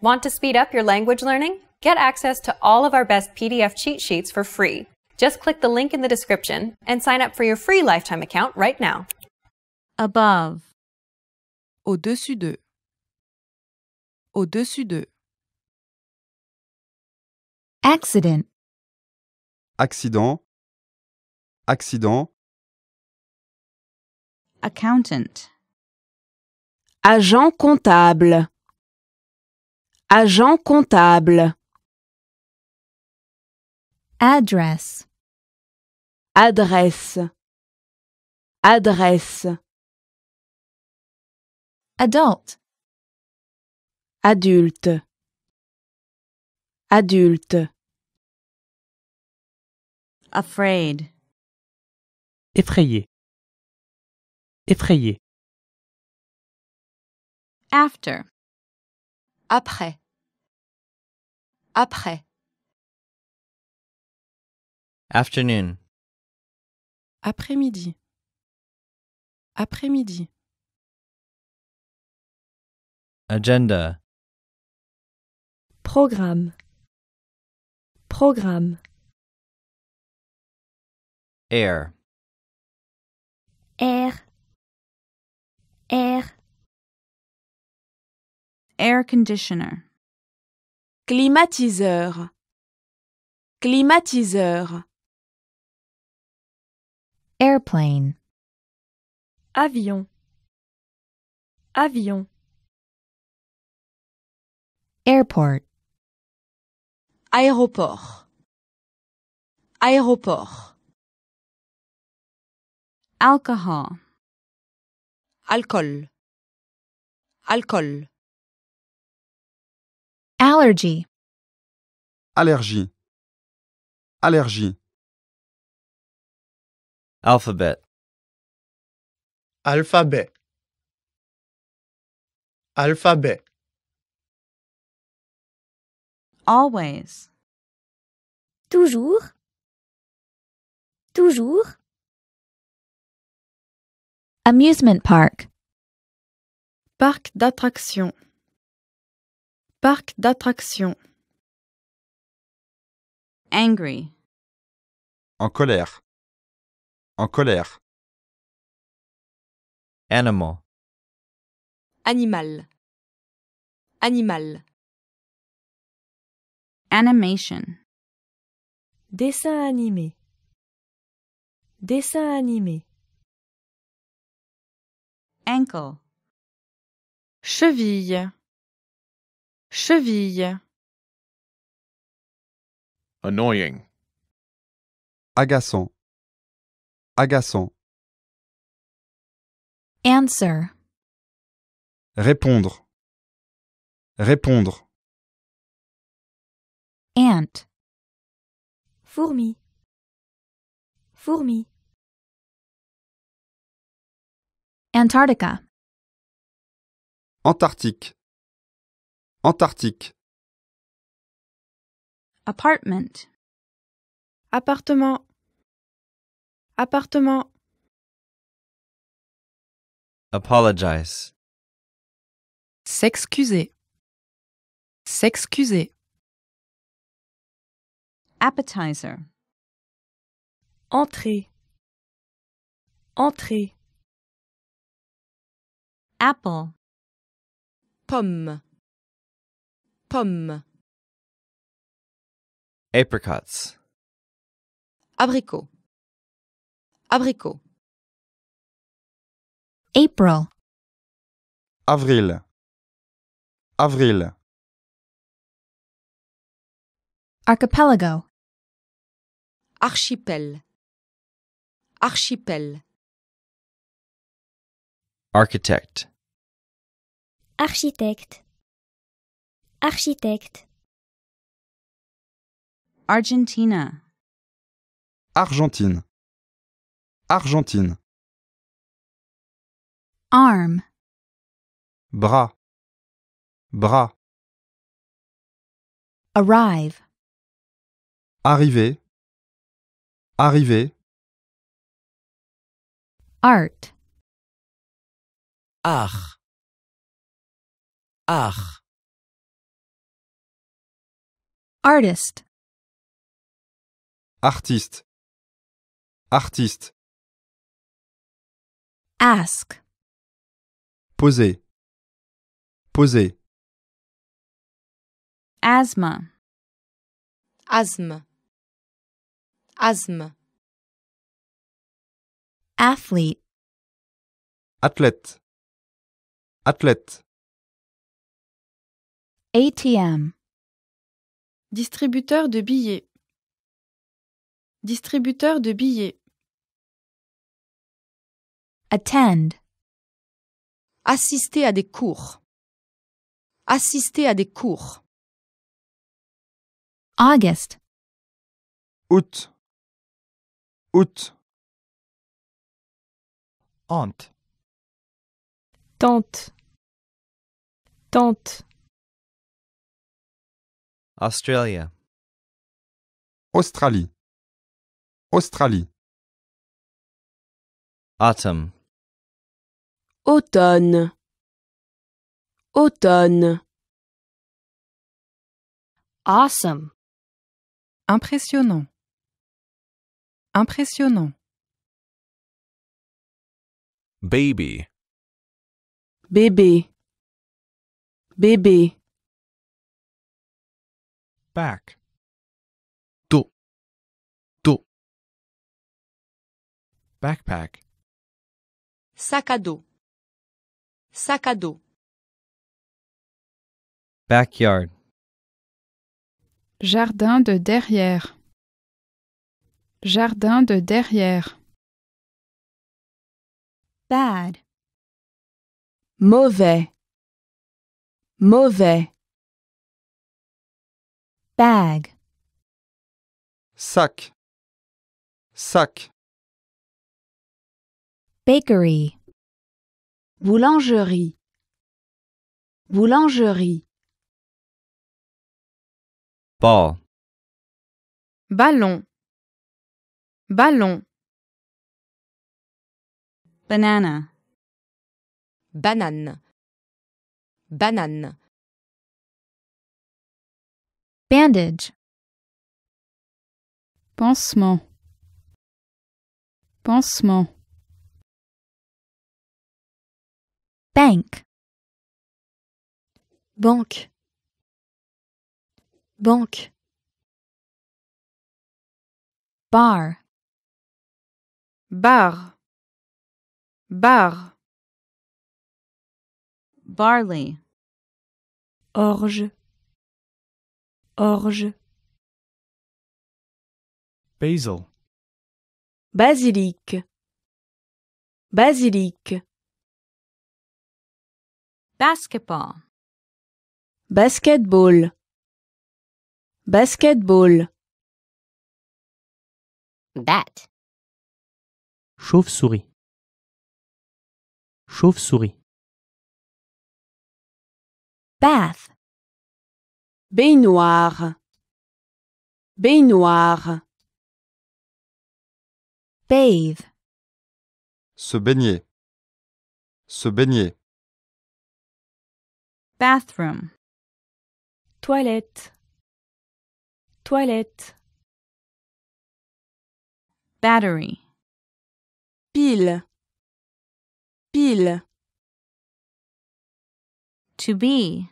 Want to speed up your language learning? Get access to all of our best PDF cheat sheets for free. Just click the link in the description and sign up for your free lifetime account right now. Above. Au-dessus de. Au-dessus de. Accident. Accident. Accident. Accountant. Agent comptable. Agent comptable. Adresse. Adresse. Adresse. Adulte. Adulte. Adulte. Afraid. Effrayé. Effrayé. After. Après. Après. Afternoon. Après-midi. Après-midi. Agenda. Programme. Programme. Air. Air. Air. Air conditioner. Climatiseur. Climatiseur. Airplane. Avion. Avion. Airport. Aéroport. Aéroport. Alcohol. Alcool. Alcool. Allergy. Allergie. Allergie. Alphabet. Alphabet. Alphabet. Always. Toujours. Toujours. Amusement park. Parc d'attractions parc d'attraction. Angry. En colère. En colère. Animal. Animal. Animal. Animation. Dessin animé. Dessin animé. Ankle. Cheville. Cheville. Annoying. Agaçant. Agaçant. Answer. Répondre. Répondre. Ant. Fourmi. Fourmi. Antarctica. Antarctique. Antarctique. Apartment. Appartement. Appartement. Apologize. S'excuser. S'excuser. Appetizer. Entrée. Entrée. Apple. Pomme. Pommes. Apricots. Abricot. Abricot. April. Avril. Avril. Archipelago. Archipel. Archipel. Architect. Architect. Architecte. Argentina. Argentine. Argentine. Arm. Bras. Bras. Arrive. Arriver. Arriver. Art. Art. Art. Artist. Artiste. Artiste. Ask. Poser. Poser. Asthma. Asthme. Asthme. Athlete. Athlète. Athlète. ATM. Distributeur de billets. Distributeur de billets. Attend. Assister à des cours. Assister à des cours. August. Août. Août. Aunt. Tante. Tante. Australia. Australie. Australie. Autumn. Automne. Automne. Awesome. Impressionnant. Impressionnant. Baby. Bébé. Bébé. Backpack. Sac à dos. Sac à dos. Backyard. Jardin de derrière. Jardin de derrière. Bad. Mauvais. Mauvais. Bag. Sac. Sac. Bakery. Boulangerie. Boulangerie. Ball. Ballon. Ballon. Banana. Banane. Banane. Bandage. Pansement. Pansement. Bank. Banque. Banque. Bar. Bar. Bar. Barley. Orge. orge, basil, basilic, basilic, basketball, basketball, basketball, bat, chauve-souris, chauve-souris, bath, Baignoire. Baignoire. Bathe. Se baigner. Se baigner. Bathroom. Toilette. Toilette. Battery. Pile. Pile. To be.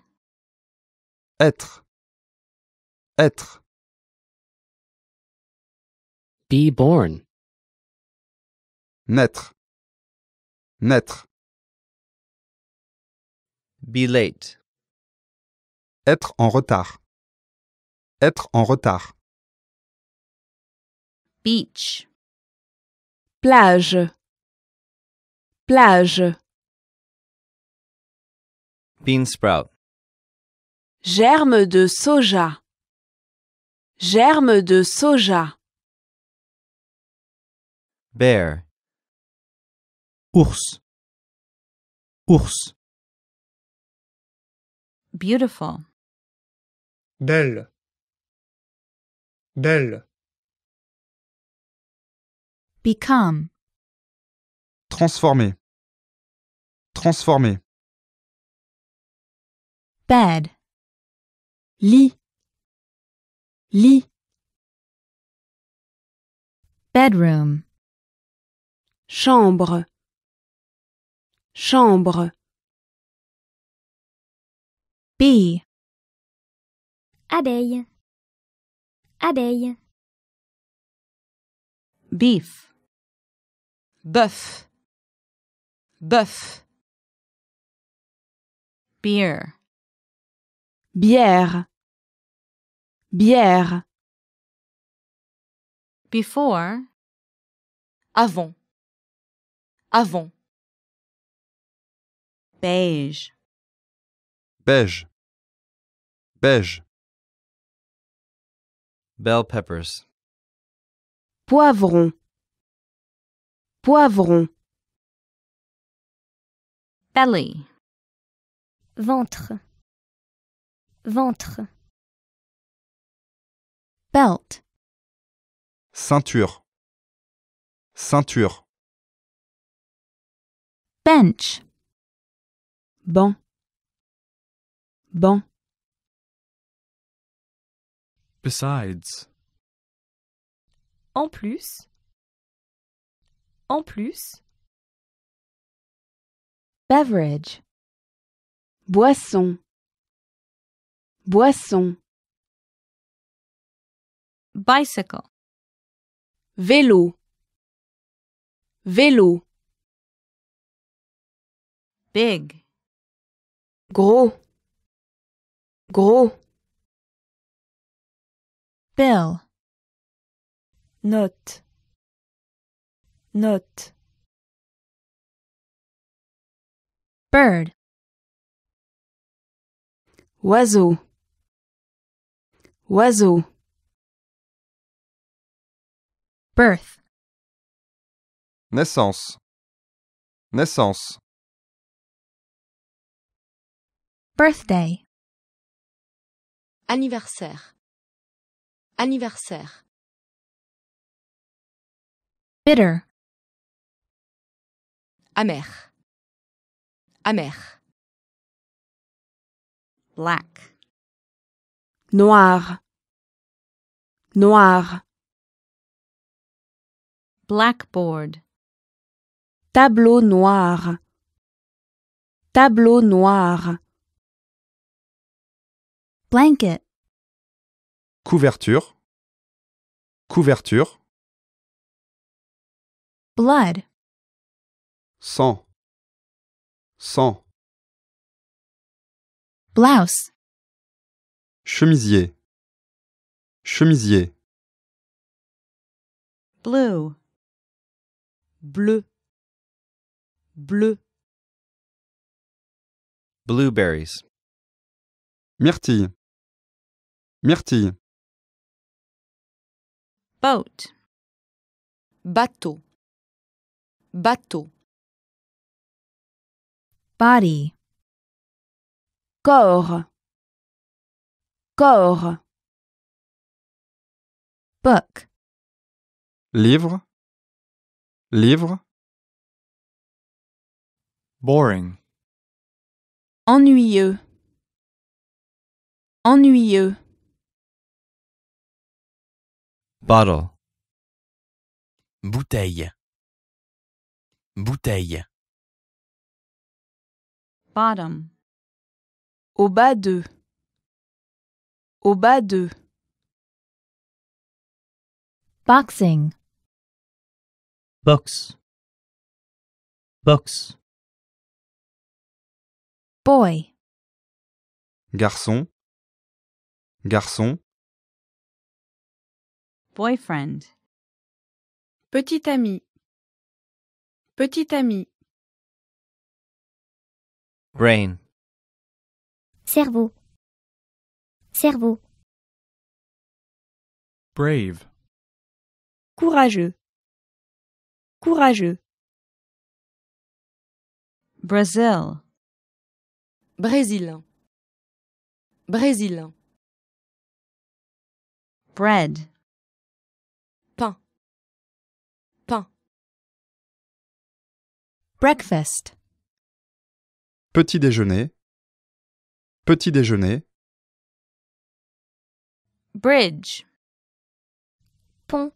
Être être. Be born. Naître. Naître. Be late. Être en retard. Être en retard. Beach. Plage. Plage. Bean sprout. Germe de soja. Germe de soja. Bear. Ours. Ours. Beautiful. Belle. Belle. Become. Transformer. Transformer. Bed. Lit lit bedroom chambre chambre bee abeille abeille beef bœuf bœuf beer bière Bière. Before. Avant. Avant. Beige. Beige. Beige. Bell peppers. Poivron. Poivron. Belly. Ventre. Ventre. Belt. Ceinture. Ceinture. Bench. Banc. Banc. Besides. En plus. En plus. Beverage. Boisson. Boisson. bicycle vélo vélo big gros gros bill note note bird oiseau oiseau Birth. Naissance. Naissance. Birthday. Anniversaire. Anniversaire. Bitter. Amer. Amer. Black. Noir. Noir. Blackboard. Tableau noir. Tableau noir. Blanket. Couverture. Couverture. Blood. Sang. Sang. Blouse. Chemisier. Chemisier. Blue bleu bleu blueberries myrtille myrtille boat bateau bateau body corps corps book livre Livre. Boring. Ennuyeux. Ennuyeux. Bottle. Bouteille. Bouteille. Bottom. Au bas de. Au bas de. Boxing box box boy garçon garçon boyfriend petit ami petit ami brain cerveau cerveau brave courageux courageux. Brazil. Brésil. Brésil. Bread. Pain. Pain. Breakfast. Petit déjeuner. Petit déjeuner. Bridge. Pont.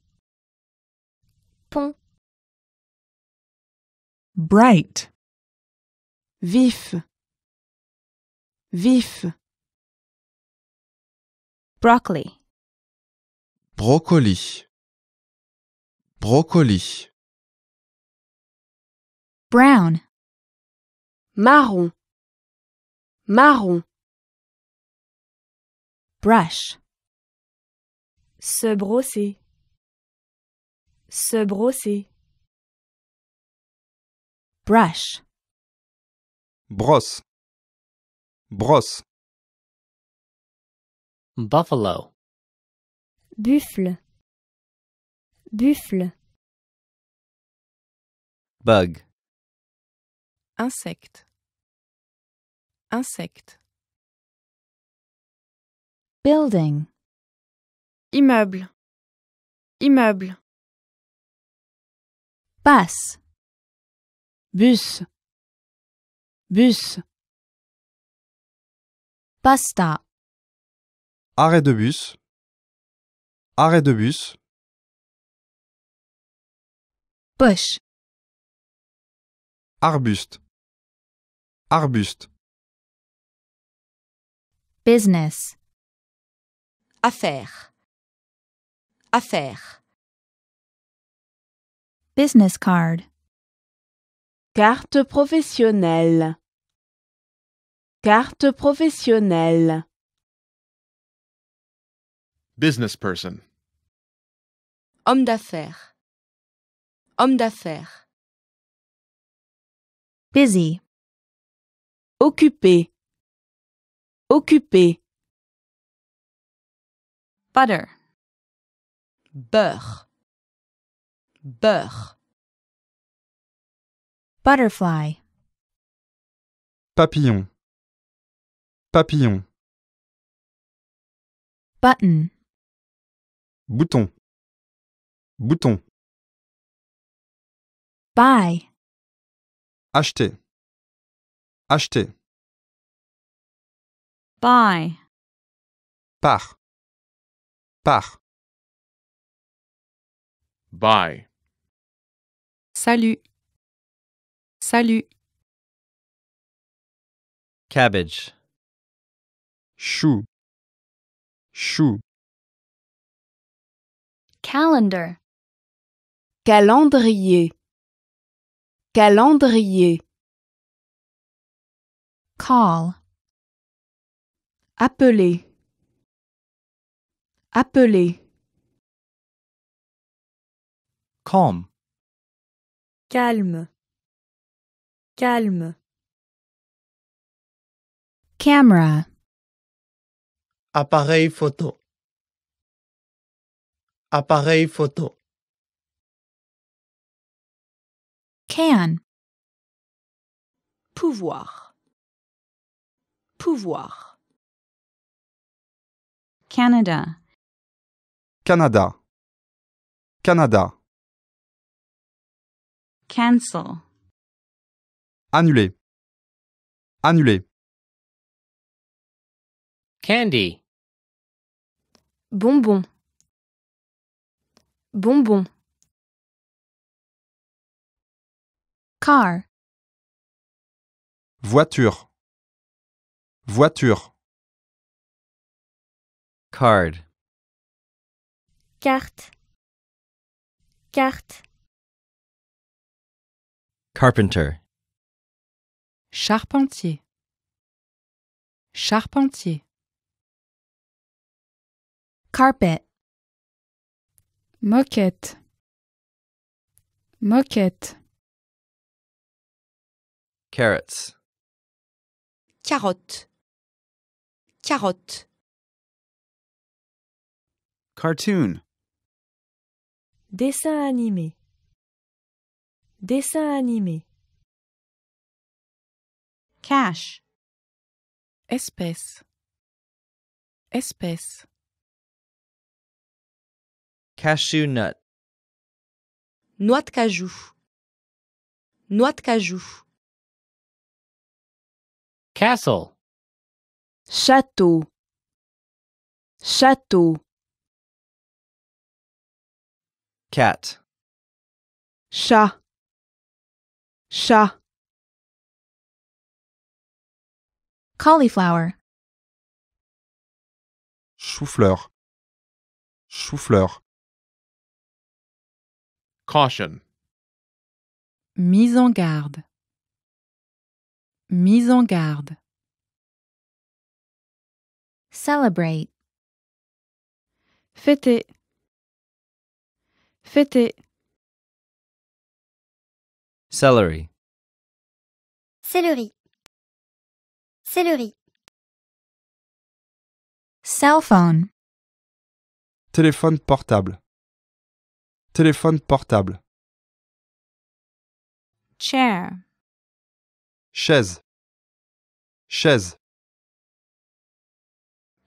Pont. bright vif vif broccoli Broccoli. Broccoli. brown marron marron brush se brosser se brosser brush, brosse, brosse, buffalo, buffle, buffle, bug, insecte, insecte, building, immeuble, immeuble, passe, bus bus pasta arrêt de bus arrêt de bus poche arbuste arbuste business affaire affaire business card Carte professionnelle. Carte professionnelle. Business person. Homme d'affaires. Homme d'affaires. Busy. Occupé. Occupé. Butter. Beurre. Beurre. Butterfly. Papillon. Papillon. Button. Bouton. Bouton. Buy. Acheter. Acheter. Buy. Par. Par. Bye. Salut. Salut. Cabbage. Chou. Chou. Calendar. Calendrier. Calendrier. Call. Appeler. Appeler. Calm. Calme. Calme. Camera. Appareil photo. Appareil photo. Can. Pouvoir. Pouvoir. Canada. Canada. Canada. Cancel. Annuler. Annuler. Candy. Bonbon. Bonbon. Car. Voiture. Voiture. Card. Carte. Carte. Carpenter. Charpentier. Charpentier. Carpet. Moquette. Moquette. Carrots. Carotte. Carotte. Cartoon. Dessin animé. Dessin animé. cash espèce espèce cashew nut noix de cajou noix de cajou castle château château cat chat chat Cauliflower. Chou-fleur. Chou-fleur. Caution. Mise en garde. Mise en garde. Celebrate. Fêter. Fêter. Celery. Céleri. Cell phone. Téléphone portable. Téléphone portable. Chair. Chaise. Chaise.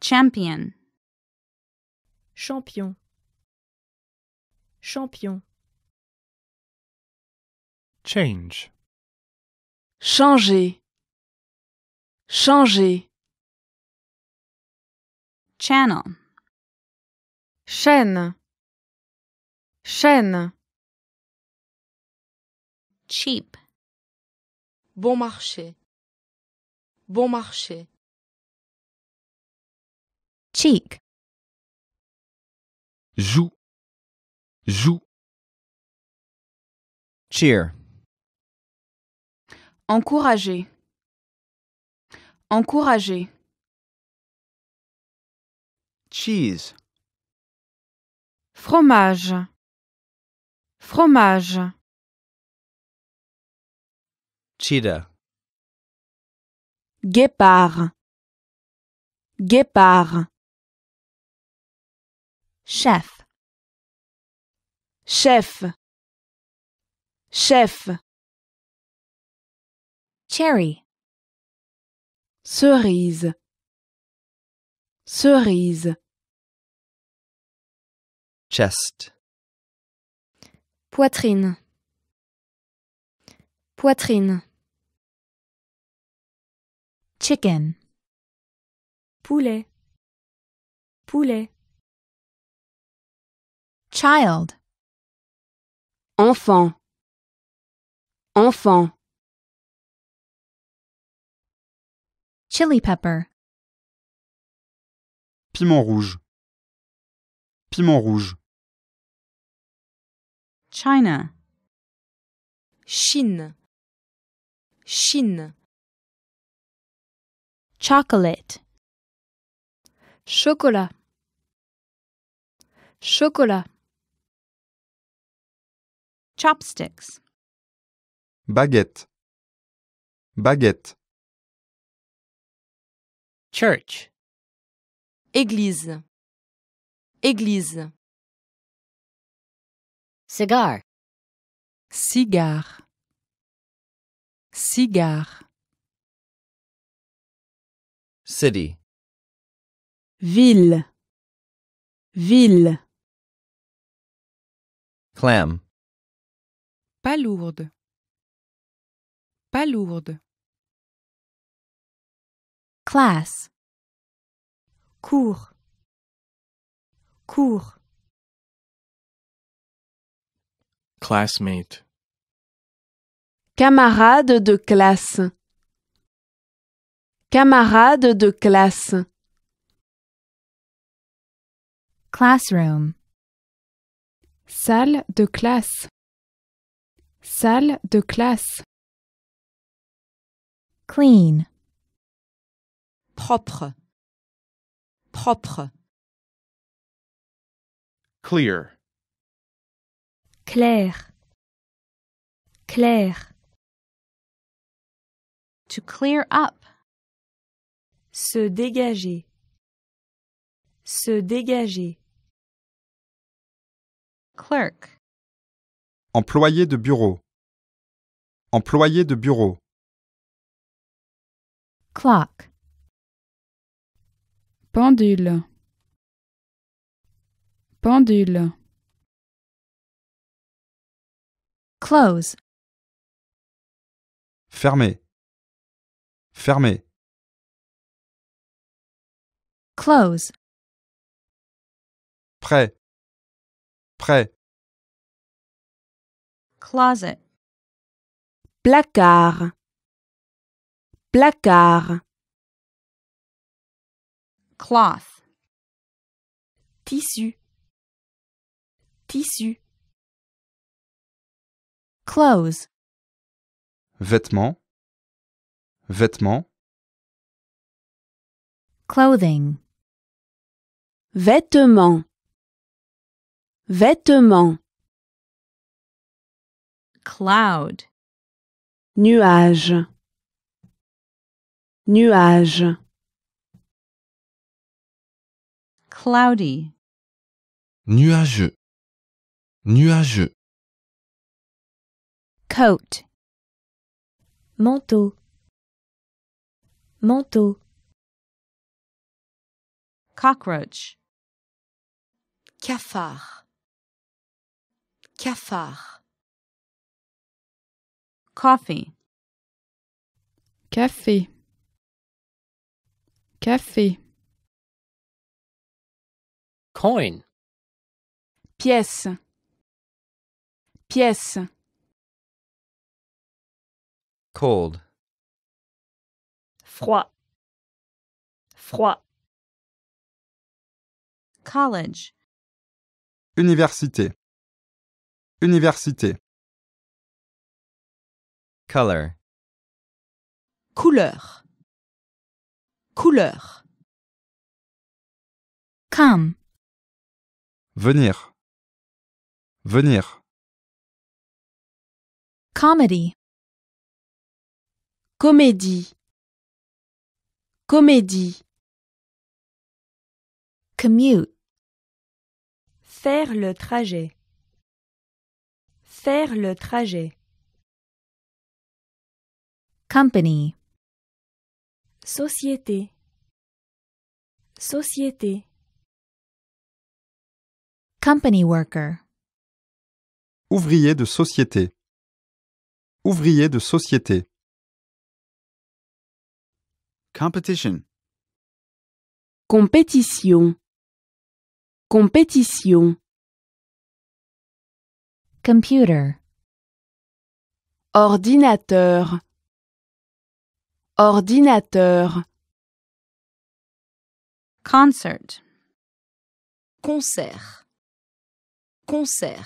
Champion. Champion. Champion. Change. Changer. Changer. Channel. Chaîne. Chaîne. Cheap. Bon marché. Bon marché. Cheek. Joue. Joue. Cheer. Encourager. Encourager. Cheese. Fromage. Fromage. Cheetah. Guépard. Guépard. Chef. Chef. Chef. Cherry cerise, cerise, chest, poitrine, poitrine, chicken, poulet, poulet, child, enfant, enfant. Chili pepper. Piment rouge. Piment rouge. China. Chine. Chine. Chocolate. Chocolat. Chocolat. Chopsticks. Baguette. Baguette. Church. Église. Église. Cigar. Cigare. Cigare. City. Ville. Ville. Clam. Palourde. Palourde class cours cours classmate camarade de classe camarade de classe classroom salle de classe salle de classe clean propre, propre. Clear. Clair, clair. To clear up. Se dégager, se dégager. Clerk. Employé de bureau. Employé de bureau. Clock. Pendule. Pendule. Close. Fermé. Fermé. Close. Prêt. Prêt. Closet. Placard. Placard cloth tissu tissu clothes vêtements vêtements clothing vêtements vêtements cloud nuage nuage cloudy, nuageux, nuageux. coat, manteau, manteau, cockroach, cafard, cafard, coffee, café, café coin pièce pièce cold froid froid college université université color couleur couleur come Venir. Venir. comédie, Comédie. Comédie. Commute. Faire le trajet. Faire le trajet. Company. Société. Société. Company worker. Ouvrier de société. Ouvrier de société. Competition. Compétition. Compétition. Computer. Ordinateur. Ordinateur. Concert. Concert. Concert.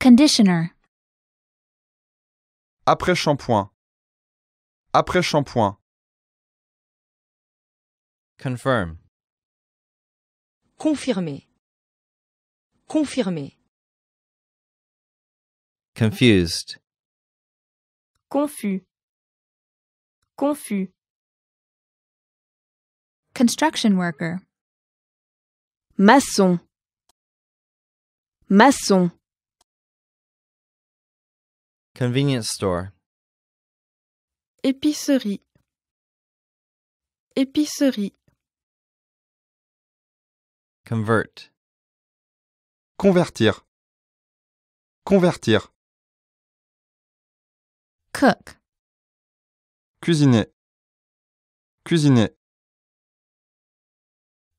Conditioner. Après shampoing. Après shampoing. Confirm. Confirmer. Confirmer. Confused. Confus. Confus. Construction worker. maçon maçon convenience store épicerie épicerie convert convertir convertir cook cuisiner cuisiner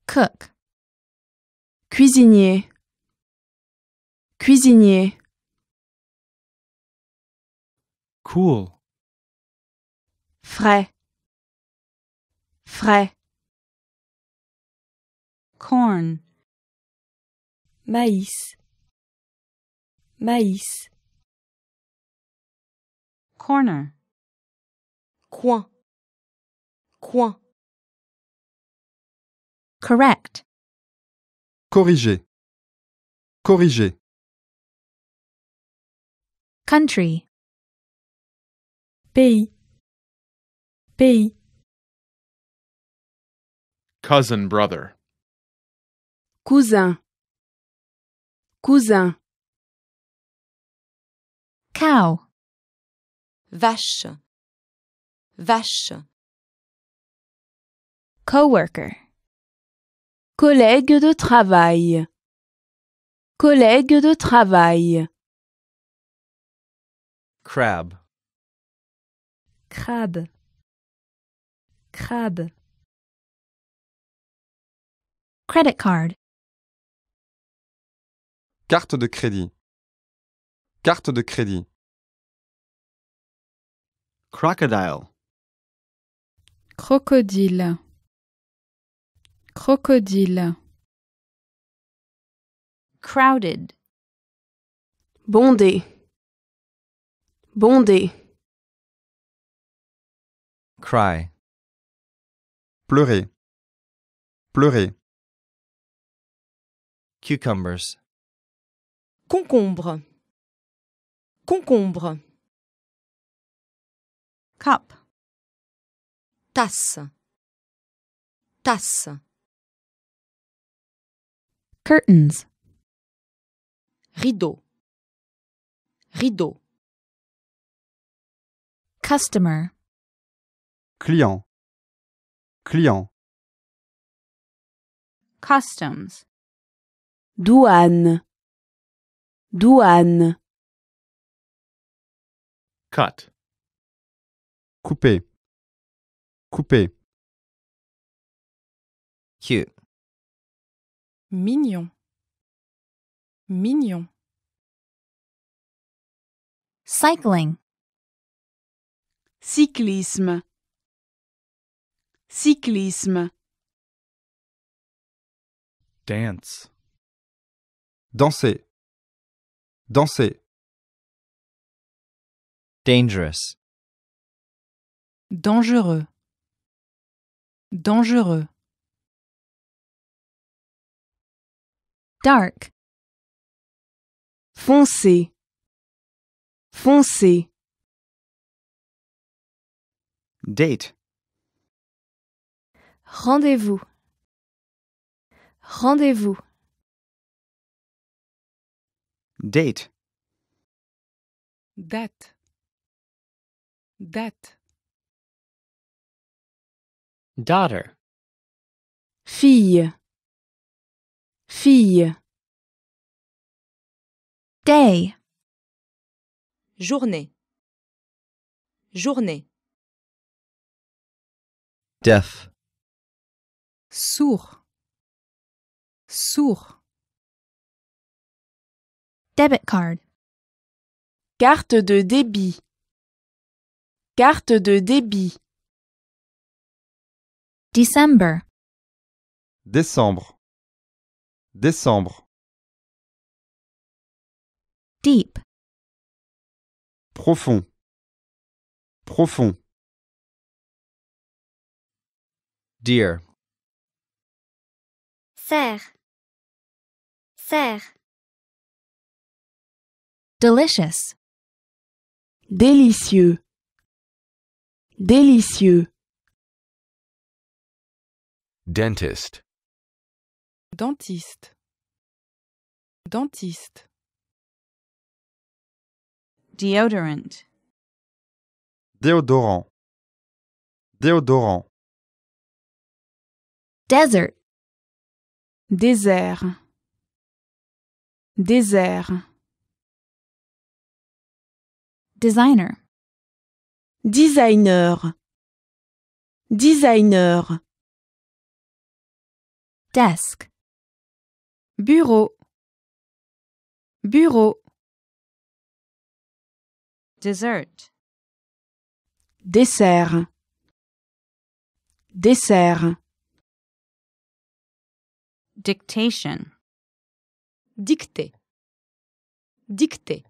cook Cuisinier. Cuisinier. Cool. Frais. Frais. Corn. Maïs. Maïs. Corner. Coin. Coin. Correct. Corriger. Corriger. Country. Pays. Pays. Cousin brother. Cousin. Cousin. Cow. Vache. Vache. Coworker. Collègue de travail. Collègue de travail. Crab. crab, crab, Credit card. Carte de crédit. Carte de crédit. Crocodile. Crocodile. Crocodile. Crowded. Bondé. Bondé. Cry. Pleurer. Pleurer. Cucumbers. Concombre. Concombre. Cup. Tasse. Tasse. Curtains. Rideau. Rideau. Customer. Client. Client. Customs. Douane. Douane. Cut. Couper. Couper. Q. Mignon. Mignon. Cycling. Cyclisme. Cyclisme. Dance. Danser. Danser. Dangerous. Dangereux. Dangereux. dark foncé foncé date rendez-vous rendez-vous date date date daughter fille Fille. Day. Journée. Journée. Deaf. Sourd. Sourd. Debit card. Carte de débit. Carte de débit. December. Décembre. Décembre. Deep. Profond. Profond. Dear. Serre. Serre. Delicious. Délicieux. Délicieux. Dentist. Dentiste. Dentiste. Deodorant. Déodorant. Déodorant. Désert, Désert. Désert. Designer. Designer. Designer. Desk bureau bureau dessert dessert dessert dictation dictée dictée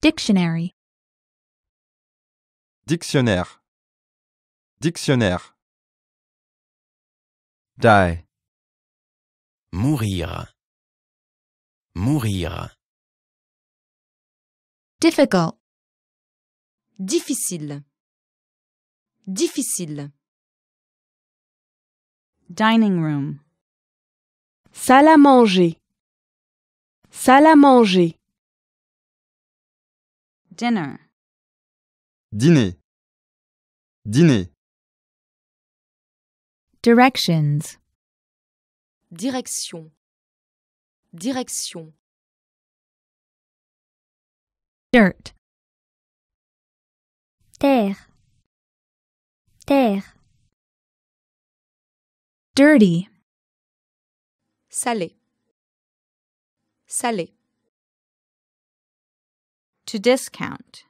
dictionary dictionnaire dictionnaire die Mourir. Mourir. Difficult. Difficile. Difficile. Dining room. Salle à manger. Salle à manger. Dinner. Dîner. Dîner. Directions. Direction. Direction. Dirt. Terre. Terre. Dirty. Salé. Salé. To discount.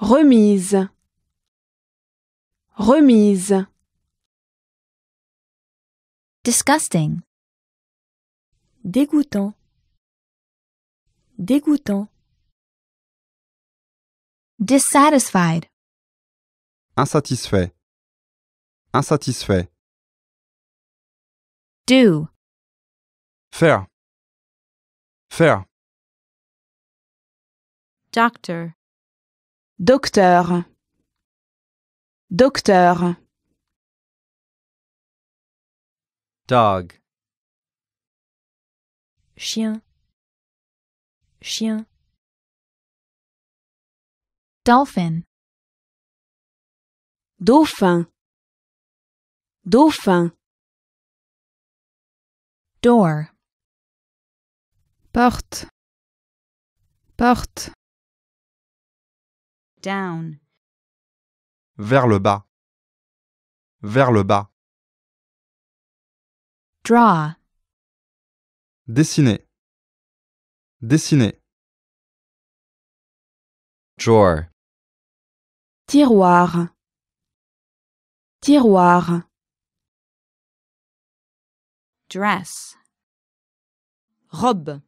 Remise. Remise. Disgusting. Dégoûtant. Dégoûtant. Dissatisfied. Insatisfait. Insatisfait. Do. Faire. Faire. Doctor. Docteur. Docteur. dog chien chien dolphin dauphin dauphin door porte porte down vers le bas vers le bas Draw. Dessiner. Dessiner. Drawer. Tiroir. Tiroir. Dress. Robe.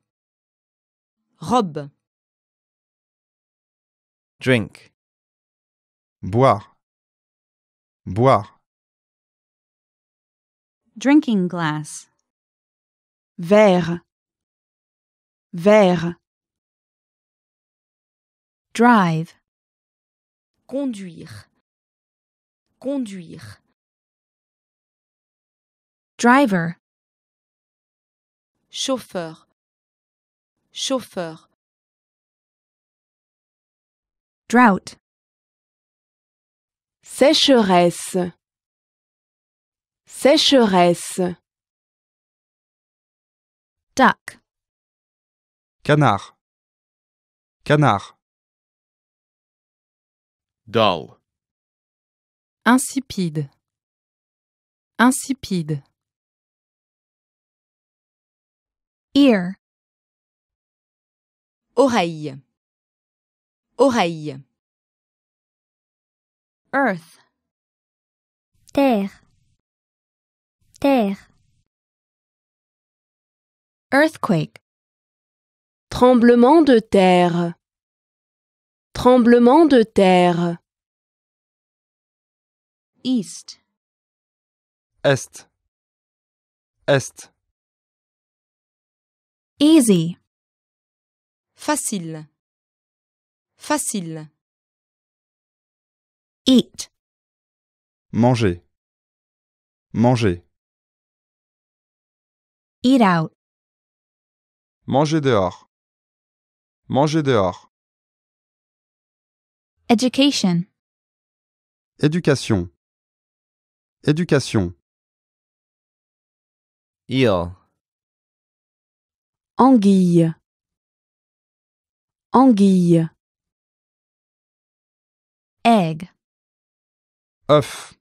Robe. Drink. Boire. Boire. Drinking glass. Verre. Verre. Drive. Conduire. Conduire. Driver. Chauffeur. Chauffeur. Drought. Sécheresse. Sécheresse. Duck. Canard. Canard. Dull. Insipide. Insipide. Ear. Oreille. Oreille. Earth. Terre. Earthquake. Tremblement de terre. Tremblement de terre. East. Est. Est. Easy. Facile. Facile. Eat. Manger. Manger. Eat out. Manger dehors. Manger dehors. Education. Éducation. Éducation. Eel. Anguille. Anguille. Egg. œuf.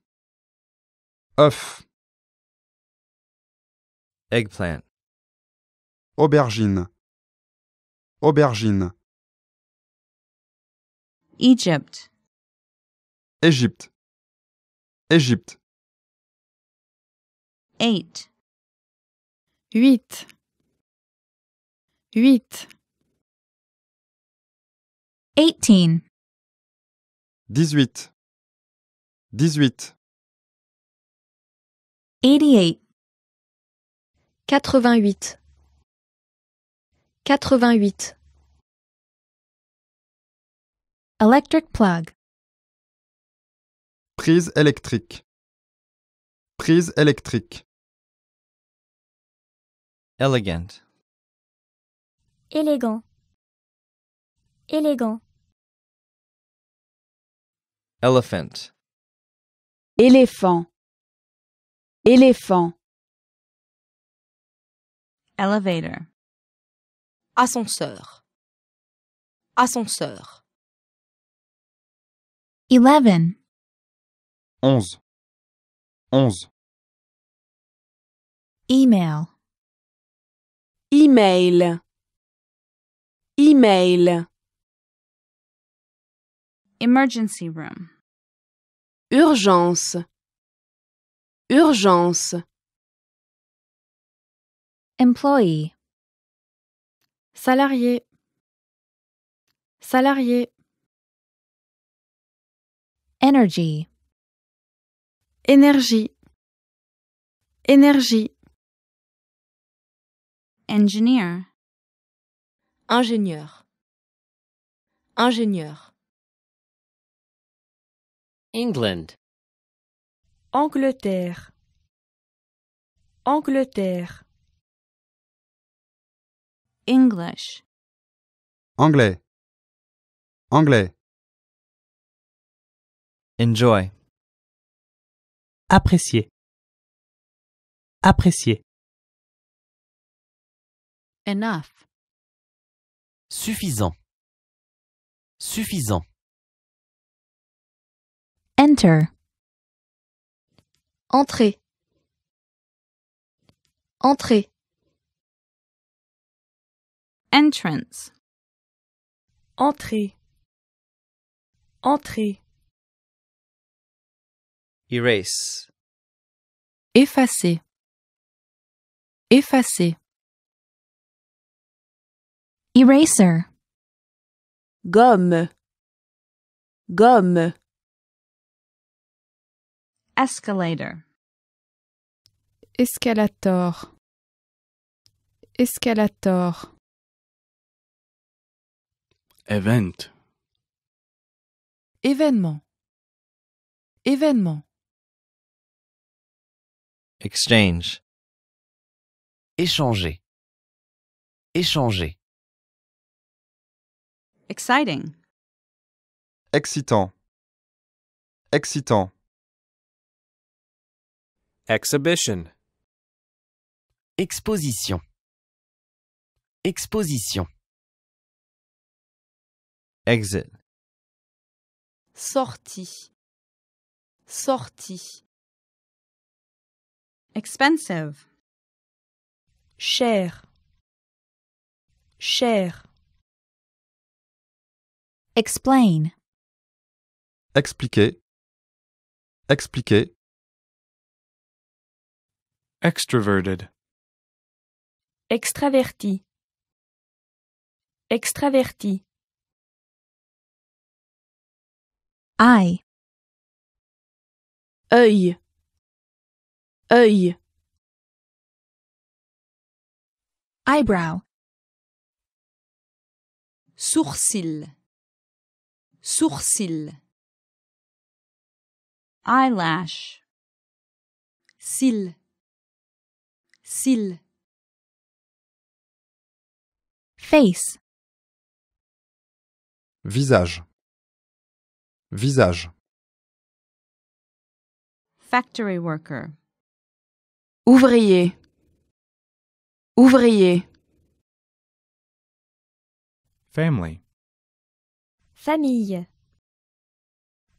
œuf. Eggplant. Aubergine. Aubergine. Egypt. Égypte. Égypte. Eighteen. Dix-huit. Dix-huit. Eighty-eight. Quatre-vingt-huit. Quatre-vingt-huit. Electric plug. Prise électrique. Prise électrique. Elegant. Élégant. Élégant. Elephant. Éléphant. Éléphant. Elevator. Ascenseur. Ascenseur. Eleven. Onze. Onze. Email. Email. Email. Emergency room. Urgence. Urgence. Employee. Salarié. Salarié. Energy. Énergie. Énergie. Engineer. Ingénieur. Ingénieur. England. Angleterre. Angleterre. English. Anglais. Anglais. Enjoy. Apprécier. Apprécier. Enough. Suffisant. Suffisant. Enter. Entrer. Entrer. Entrance. Entrée. Entrée. Erase. Effacer. Effacer. Eraser. Gomme. Gomme. Escalator. Escalator. Escalator. Event. Événement. Événement. Exchange. Échanger. Échanger. Exciting. Excitant. Excitant. Exhibition. Exposition. Exposition. Exit. Sortie. Sortie. Expensive. Cher. Cher. Explain. Expliquer. Expliquer. Extroverted. Extraverti. Extraverti. Eye. Œil. Œil. Eyebrow. Sourcil. Sourcil. Eyelash. Cil. Cil. Face. Visage. Visage. Factory worker. Ouvrier. Ouvrier. Family. Famille.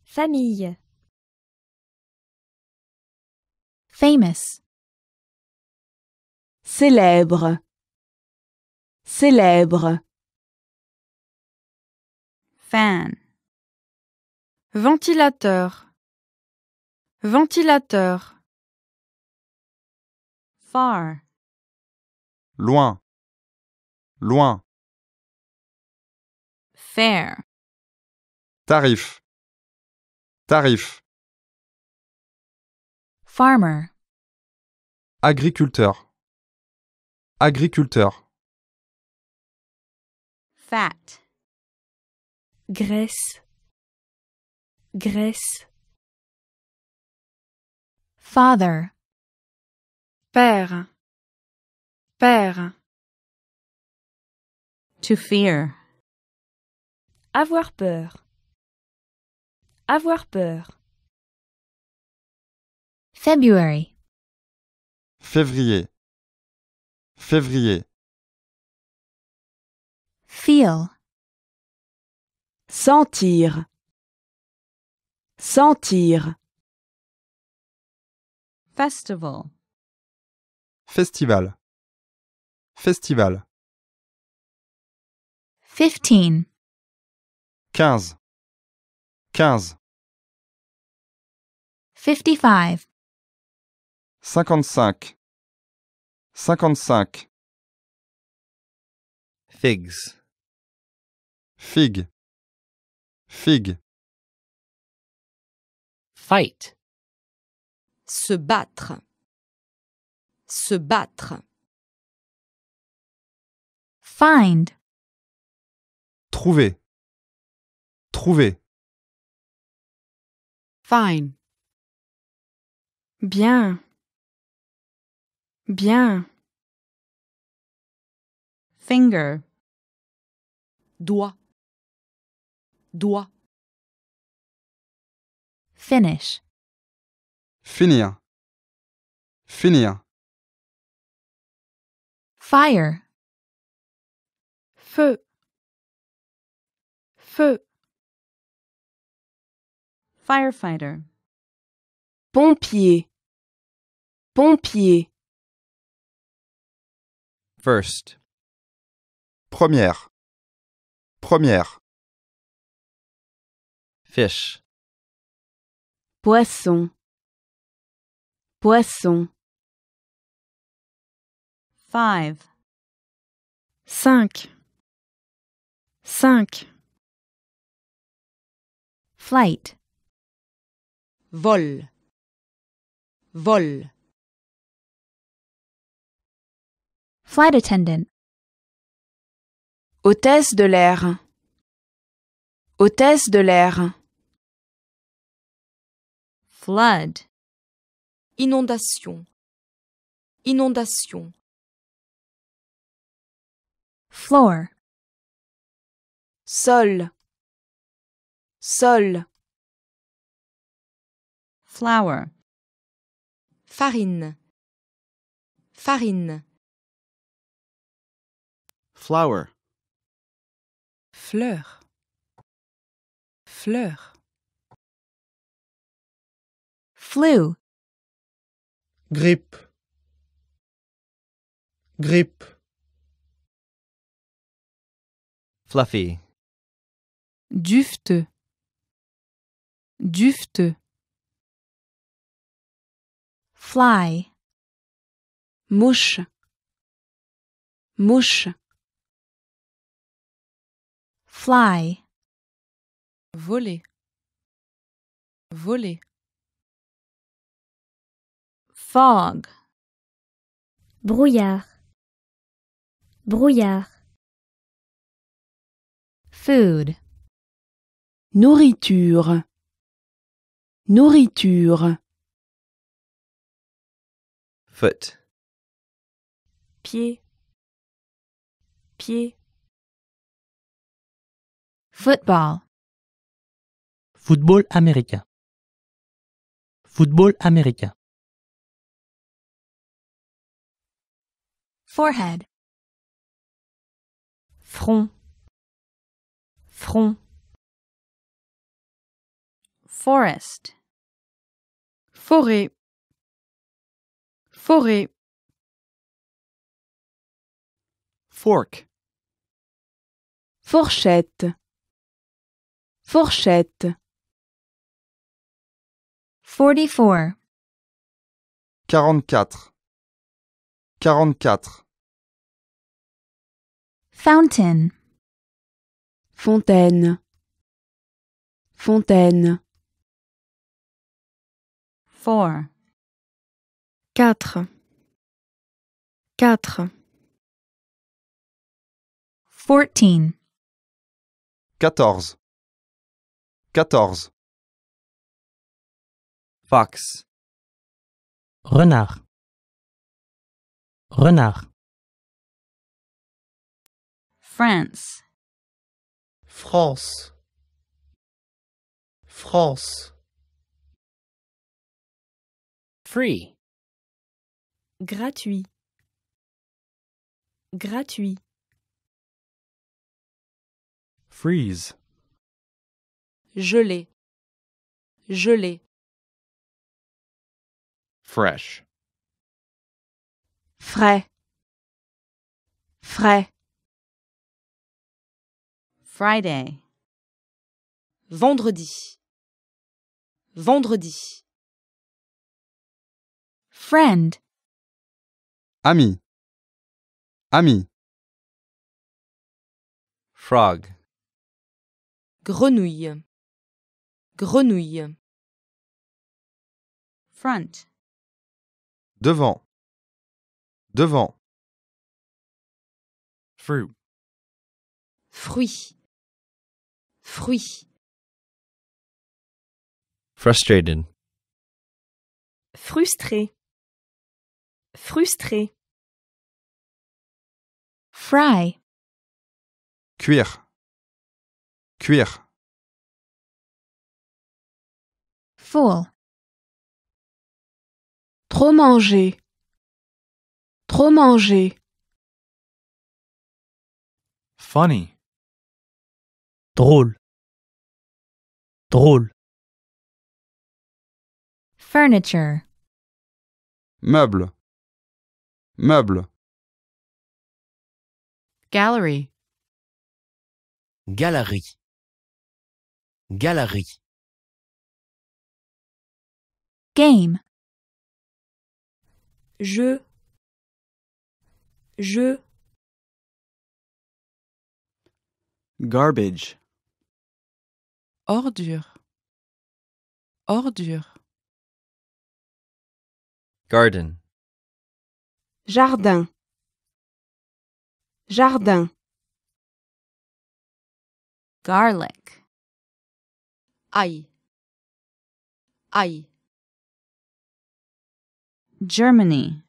Famille. Famous. Célèbre. Célèbre. Fan. Ventilateur. Ventilateur. Far. Loin. Loin. Fair. Tarif. Tarif. Farmer. Agriculteur. Agriculteur. Fat. Graisse. Grèce. Father. Père. Père. To fear. Avoir peur. Avoir peur. February. Février. Février. Feel. Sentir. Sentir. Festival. Festival. Festival. 15. five Cinquante-cinq. Cinquante-cinq. Figs. fig fig Fight. Se battre. Se battre. Find. Trouver. Trouver. Fine. Bien. Bien. Finger. Doigt. Doigt. Finish. Finir. Finir. Fire. Feu. Feu. Firefighter. Pompier. Pompier. First. Première. Première. Fish. Poisson. Poisson. 5. 5. 5. Flight. Vol. Vol. Flight attendant. Hôtesse de l'air. Hôtesse de l'air. Flood. Inondation. Inondation. Floor. Sol. Sol. Flour. Farine. Farine. Flower. Fleur. Fleur flu. Grippe. Grippe. Fluffy. dufte, dufte, Fly. Mouche. Mouche. Fly. Voler. Voler. Fog. Brouillard. Brouillard. Food. Nourriture. Nourriture. Foot. Pied. Pied. Football. Football américain. Football américain. forehead front front forest forêt forêt fork fourchette fourchette Forty-four. Quarante-quatre. Quarante-quatre. Fountain. Fontaine. Fontaine. 4. 4. 4. 14. 14. 14. Fox. Renard. Renard. France. France. France. Free. Gratuit. Gratuit. Freeze. Gelé. Gelé. Fresh. Frais. Frais. Friday. Vendredi. Vendredi. Friend. Ami. Ami. Frog. Grenouille. Grenouille. Front. Devant. Devant. Fruit. Fruit. Fruit. Frustrated. Frustré. Frustré. Fry. Cuire. Cuire. Full. Trop manger. Trop manger. Funny. drôle, drôle. Furniture. Meuble, meuble. Gallery. Galerie, galerie. Game. Jeu. Jeu. Garbage ordure, ordure. Garden. Jardin. Jardin. Garlic. Ail. Ail. Germany.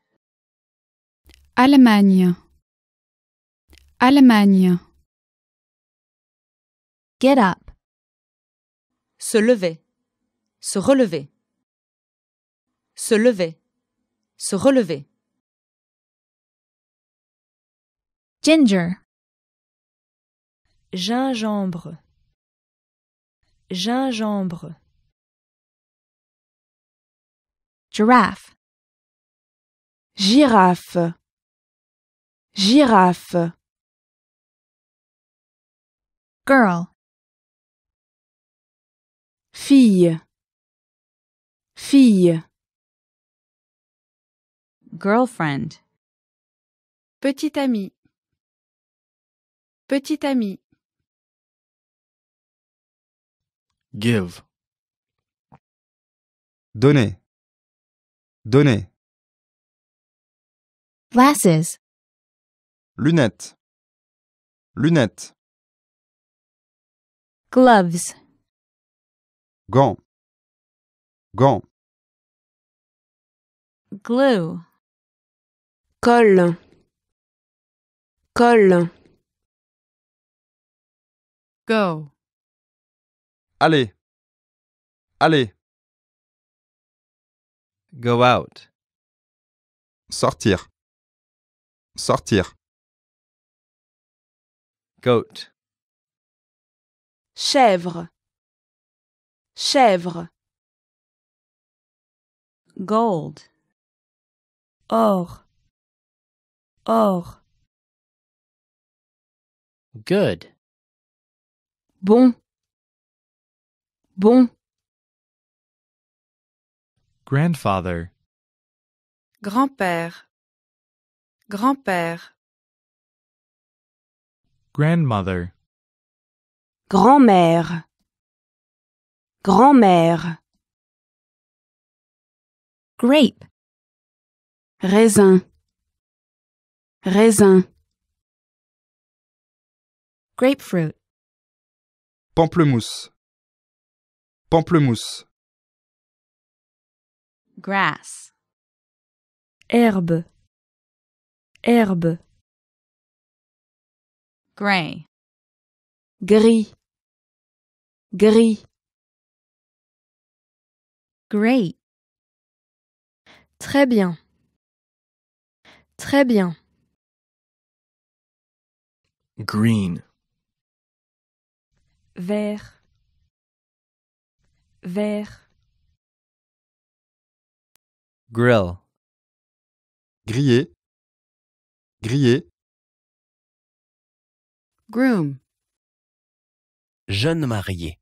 Allemagne. Allemagne. Get up se lever, se relever, se lever, se relever. Ginger. Gingembre. Gingembre. Giraffe. Giraffe, Girafe. Girl. Fille. Fille. Girlfriend. Petite amie. petit amie. Give. Donner. Donner. Glasses. Lunettes. Lunettes. Gloves. Gant. Gant. Glue. Colle. Colle. Go. Allez. Allez. Go out. Sortir. Sortir. Goat. Chèvre. chèvre gold or or good bon bon grandfather grand-père grand-père grandmother grand-mère Grand-mère. Grape. Raisin. Raisin. Grapefruit. Pamplemousse. Pamplemousse. Grass. Herbe. Herbe. Gray. Gris. Gris. Great. Très bien. Très bien. Green. Vert. Vert. Grill. Grillé. Grillé. Groom. Jeune marié.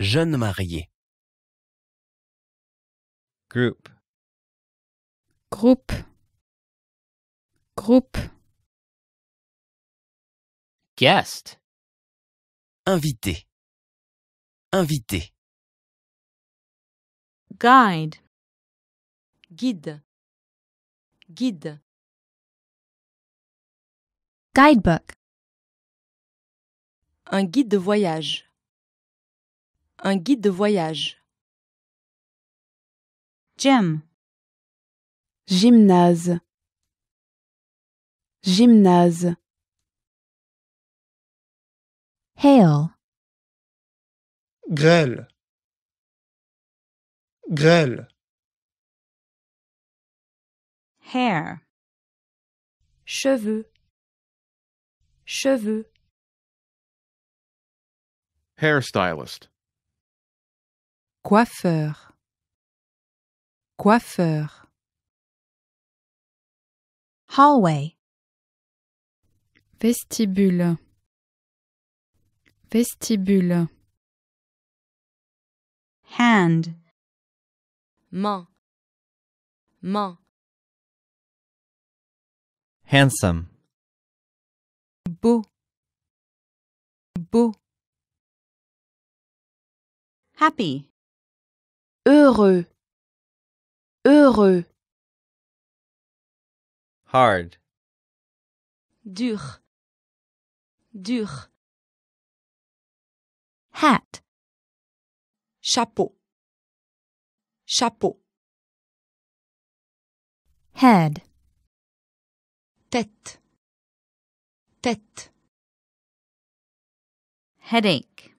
Jeune marié. Group. Groupe. Groupe. Guest. Invité. Invité. Guide. Guide. Guide. Guidebook. Un guide de voyage. Un guide de voyage. Gym. Gymnase. Gymnase. Hail. Grêle. Grêle. Hair. Cheveux. Cheveux. Hairstylist. Coiffeur. Coiffeur. Hallway. Vestibule. Vestibule. Hand. Main. Main. Handsome. Beau. Beau. Happy. Heureux. Heureux. Hard. Dur. Dur. Hat. Chapeau. Chapeau. Head. Tête. Tête. Headache.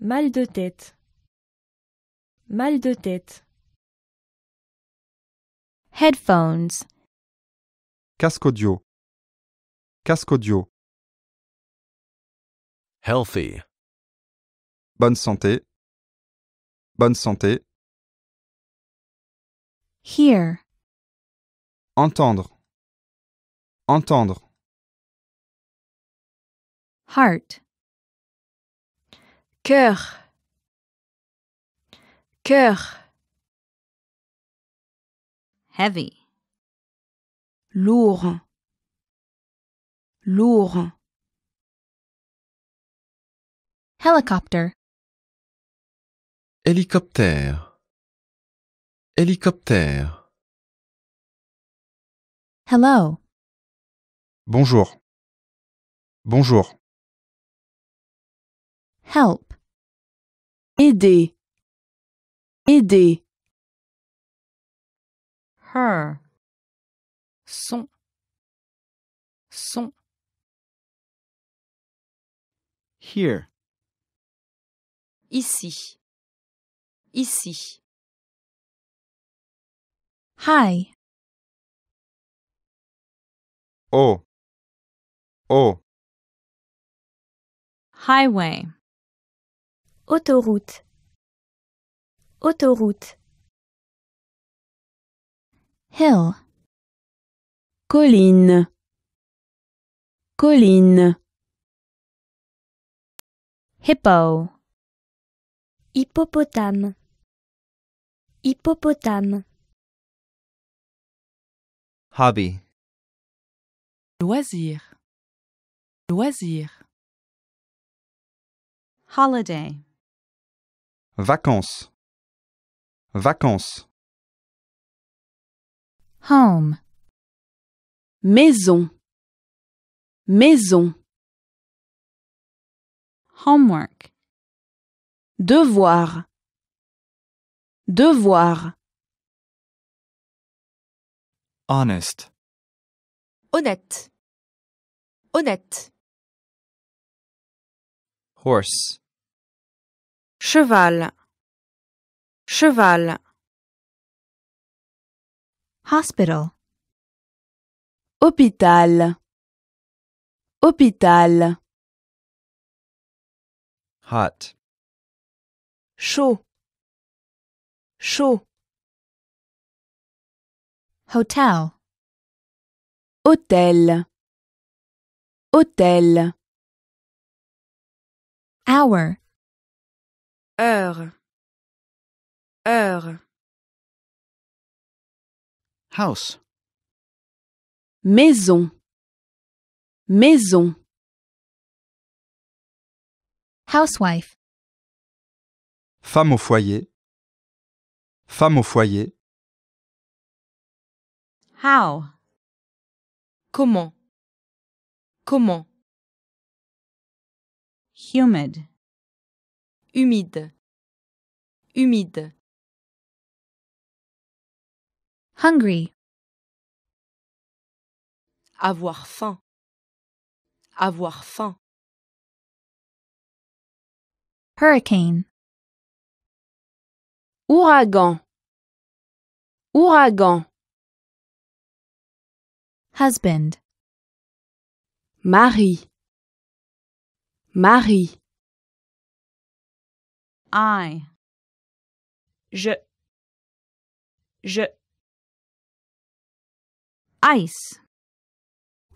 Mal de tête. Mal de tête. Headphones. Casque audio. Casque audio. Healthy. Bonne santé. Bonne santé. Hear. Entendre. Entendre. Heart. Coeur. Coeur heavy lourd lourd helicopter hélicoptère hélicoptère hello bonjour bonjour help aider aider son son here ici ici hi oh oh highway autoroute autoroute hill colline colline hippo hippopotame hippopotame hobby loisir loisir holiday vacances vacances Home. Maison. Maison. Homework. Devoir. Devoir. Honest. Honnête. Honnête. Horse. Cheval. Cheval. Hospital. Hôpital. Hôpital. Hot. Chaud. Chaud. Hotel. Hôtel. Hôtel. Hour. Heure. Heure. House. Maison. Maison. Housewife. Femme au foyer. Femme au foyer. How. Comment. Comment. Humid. Humide. Humide. Hungry. Avoir faim. Avoir faim. Hurricane. Ouragan. Ouragan. Husband. Mari. Mari. I. Je. Je. ice.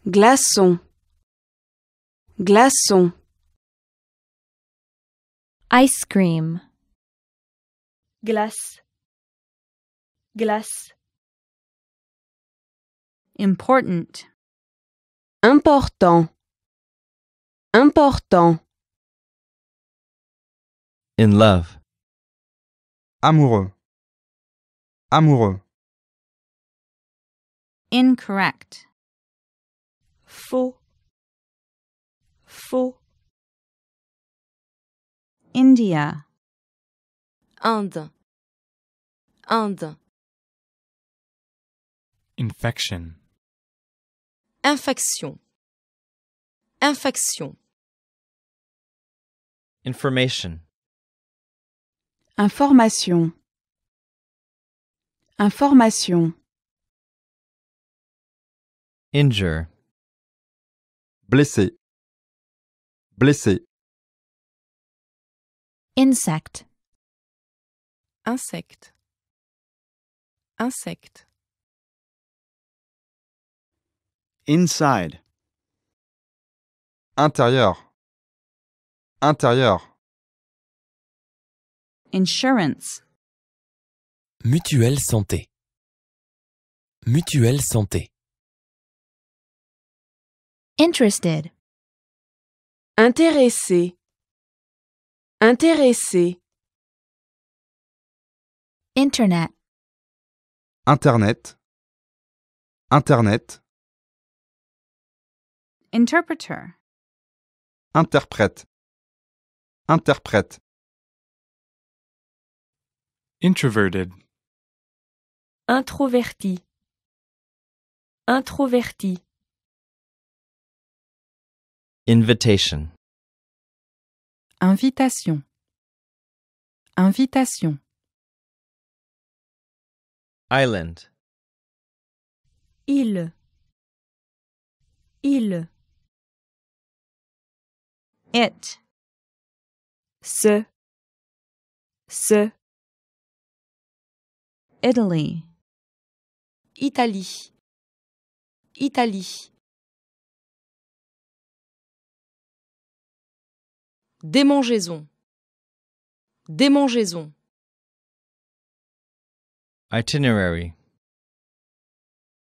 Glaçon. Glaçon. Ice cream. Glace. Glace. Important. Important. Important. In love. Amoureux. Amoureux incorrect. Four. full. India. Inde, Inde. Infection. Infection. Infection. Information. Information. Information. Injure. Blessé. Blessé. Insect. Insect. Insect. Inside. Intérieur. Intérieur. Insurance. Mutuelle santé. Mutuelle santé. Interested. Intéressé. Intéressé. Internet. Internet. Internet. Interpreter. Interprète. Interprète. Introverted. Introverti. Introverti. Invitation. Invitation. Invitation. Island. Île. Île. It. Ce. Ce. Italy. Italie. Italie. Démangeaison. Démangeaison. Itinerary.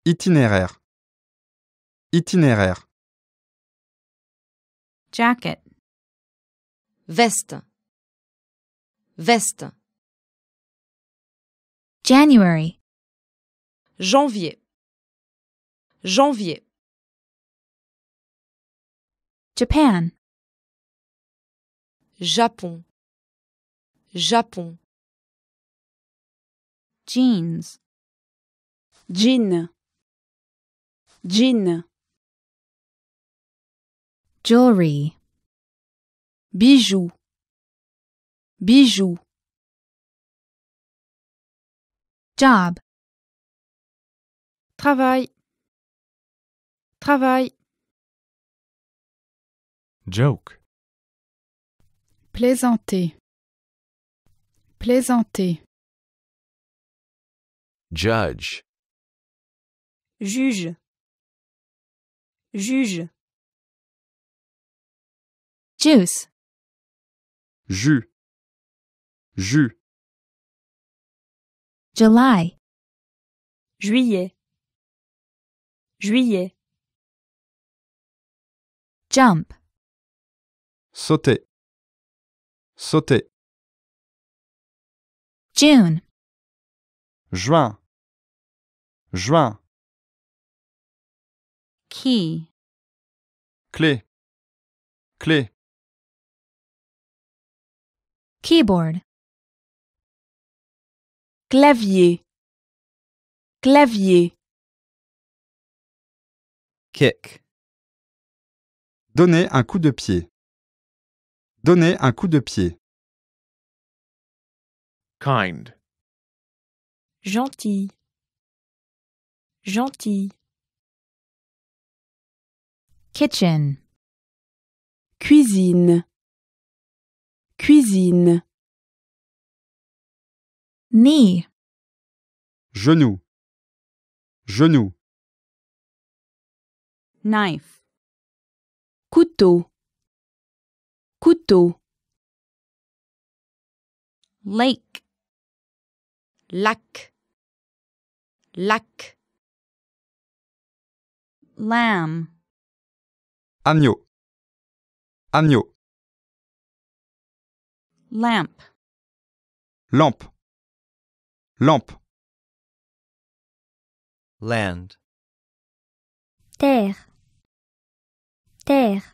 Itinéraire. Itinéraire. Jacket. Veste. Veste. January. Janvier. Janvier. Japan. Japon, Japon. Jeans, jean, jean. Jewelry, bijoux, bijoux. Job, travail, travail. Joke. Plaisanter. Plaisanter. Judge. Juge. Juge. Juice. Jus. Jus. July. Juillet. Juillet. Jump. Sauter. Sauter. June. Juin. Juin. Key. Clé. Clé. Keyboard. Clavier. Clavier. Kick. Donner un coup de pied. Donner un coup de pied. Kind. Gentil. Gentil. Kitchen. Cuisine. Cuisine. Knee. Genou. Genou. Knife. Couteau couteau lake lac lac lamb agneau agneau lamp lampe lampe land terre terre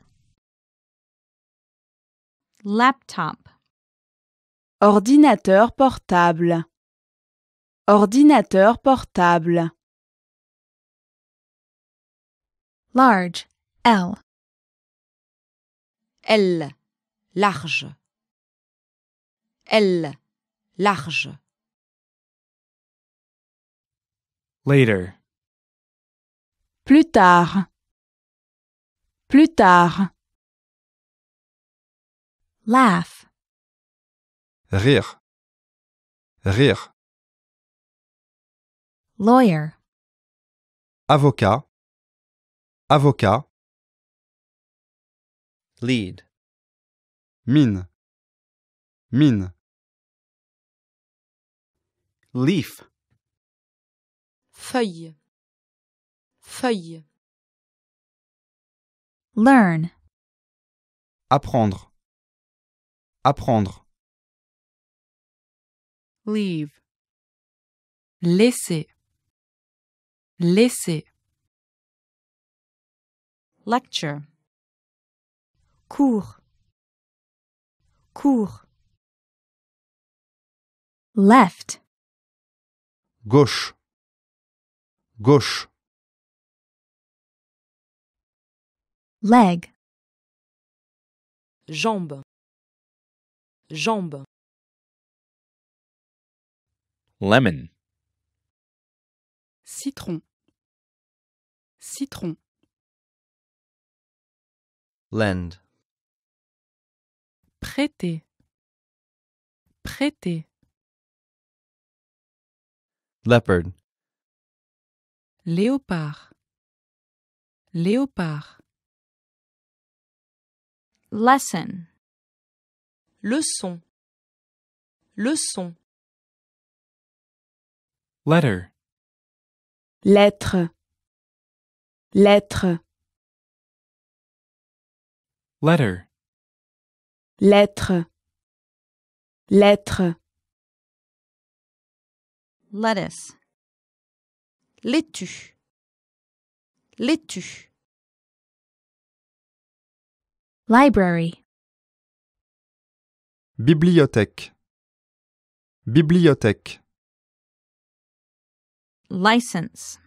Laptop. Ordinateur portable. Ordinateur portable. Large. L. L. Large. L. Large. Later. Plus tard. Plus tard laugh. Rire. Rire. Lawyer. Avocat. Avocat. Lead. Mine. Mine. Leaf. Feuille. Feuille. Learn. Apprendre apprendre. Leave. Laisser. Laisser. Lecture. Cours. Cours. Left. Gauche. Gauche. Leg. Jambe. Jambe. Lemon. Citron. Citron. Lend. Prêter. Prêter. Leopard. Léopard. Léopard. Lesson. Leçon. Leçon. Letter. Lettre. Lettre. Letter. Lettre. Lettre. Lettuce. Laitue. Laitue. Library. Bibliothèque. Bibliothèque. Licence,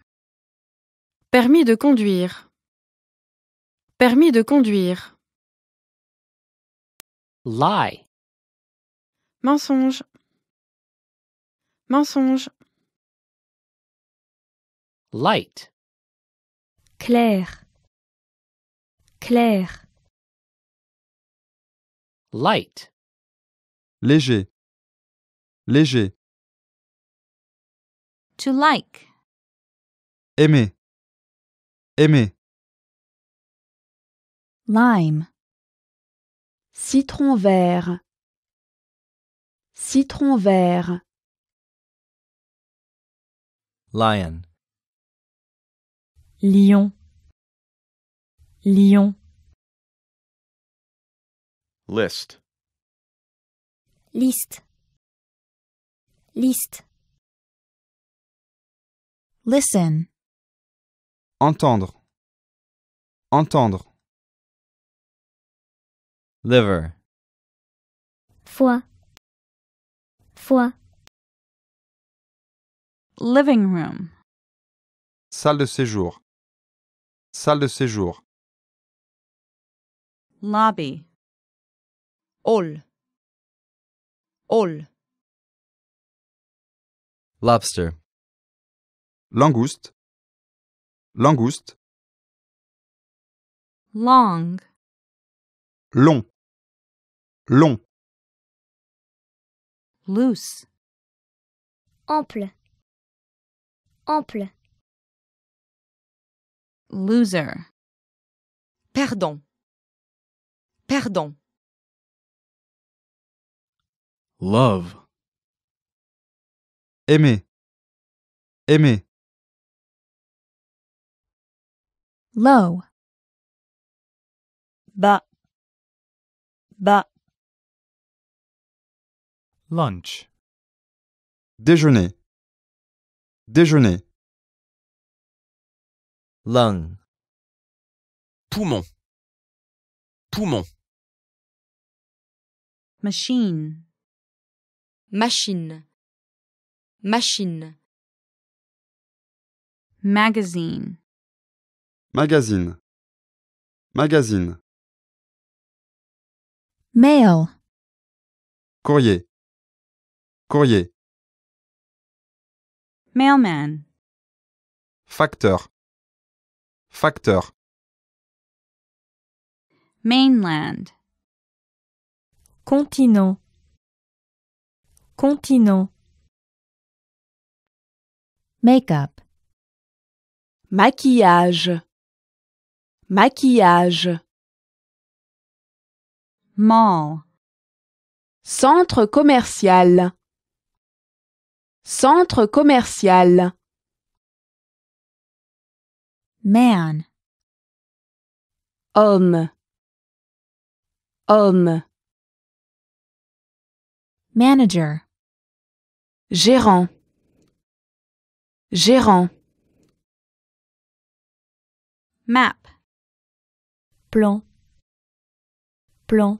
Permis de conduire. Permis de conduire. Lie. Mensonge. Mensonge. Light. Clair. Clair. Light léger, léger. To like. Aimer, aimer. Lime. Citron vert. Citron vert. Lion. Lion. Lion. List. List. List. Listen. Entendre. Entendre. Liver. Foie. Foie. Living room. Salle de séjour. Salle de séjour. Lobby. Hall. Lobster. Langouste. Langouste. Long. Long. Long. Loose. Ample. Ample. Loser. Perdant. Perdant. Love. Aimer. Aimer. Low. Bas. Bas. Lunch. Déjeuner. Déjeuner. Lung. Poumon. Poumon. Machine. machine machine magazine magazine magazine mail courrier courrier mailman facteur facteur mainland continent continent. Make-up. Maquillage. Maquillage. Mall. Centre commercial. Centre commercial. Man. Homme. Homme. Manager. Gérant. Gérant. Map. Plan. Plan.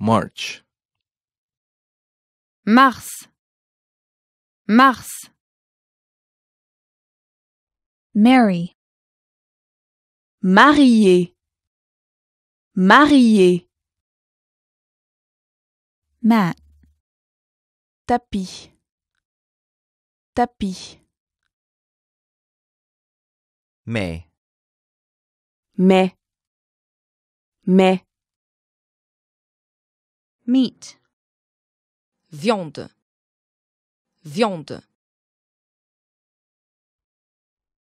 March. Mars. Mars. Mary. Marié. Marié tapis tapis mais mais mais meat viande viande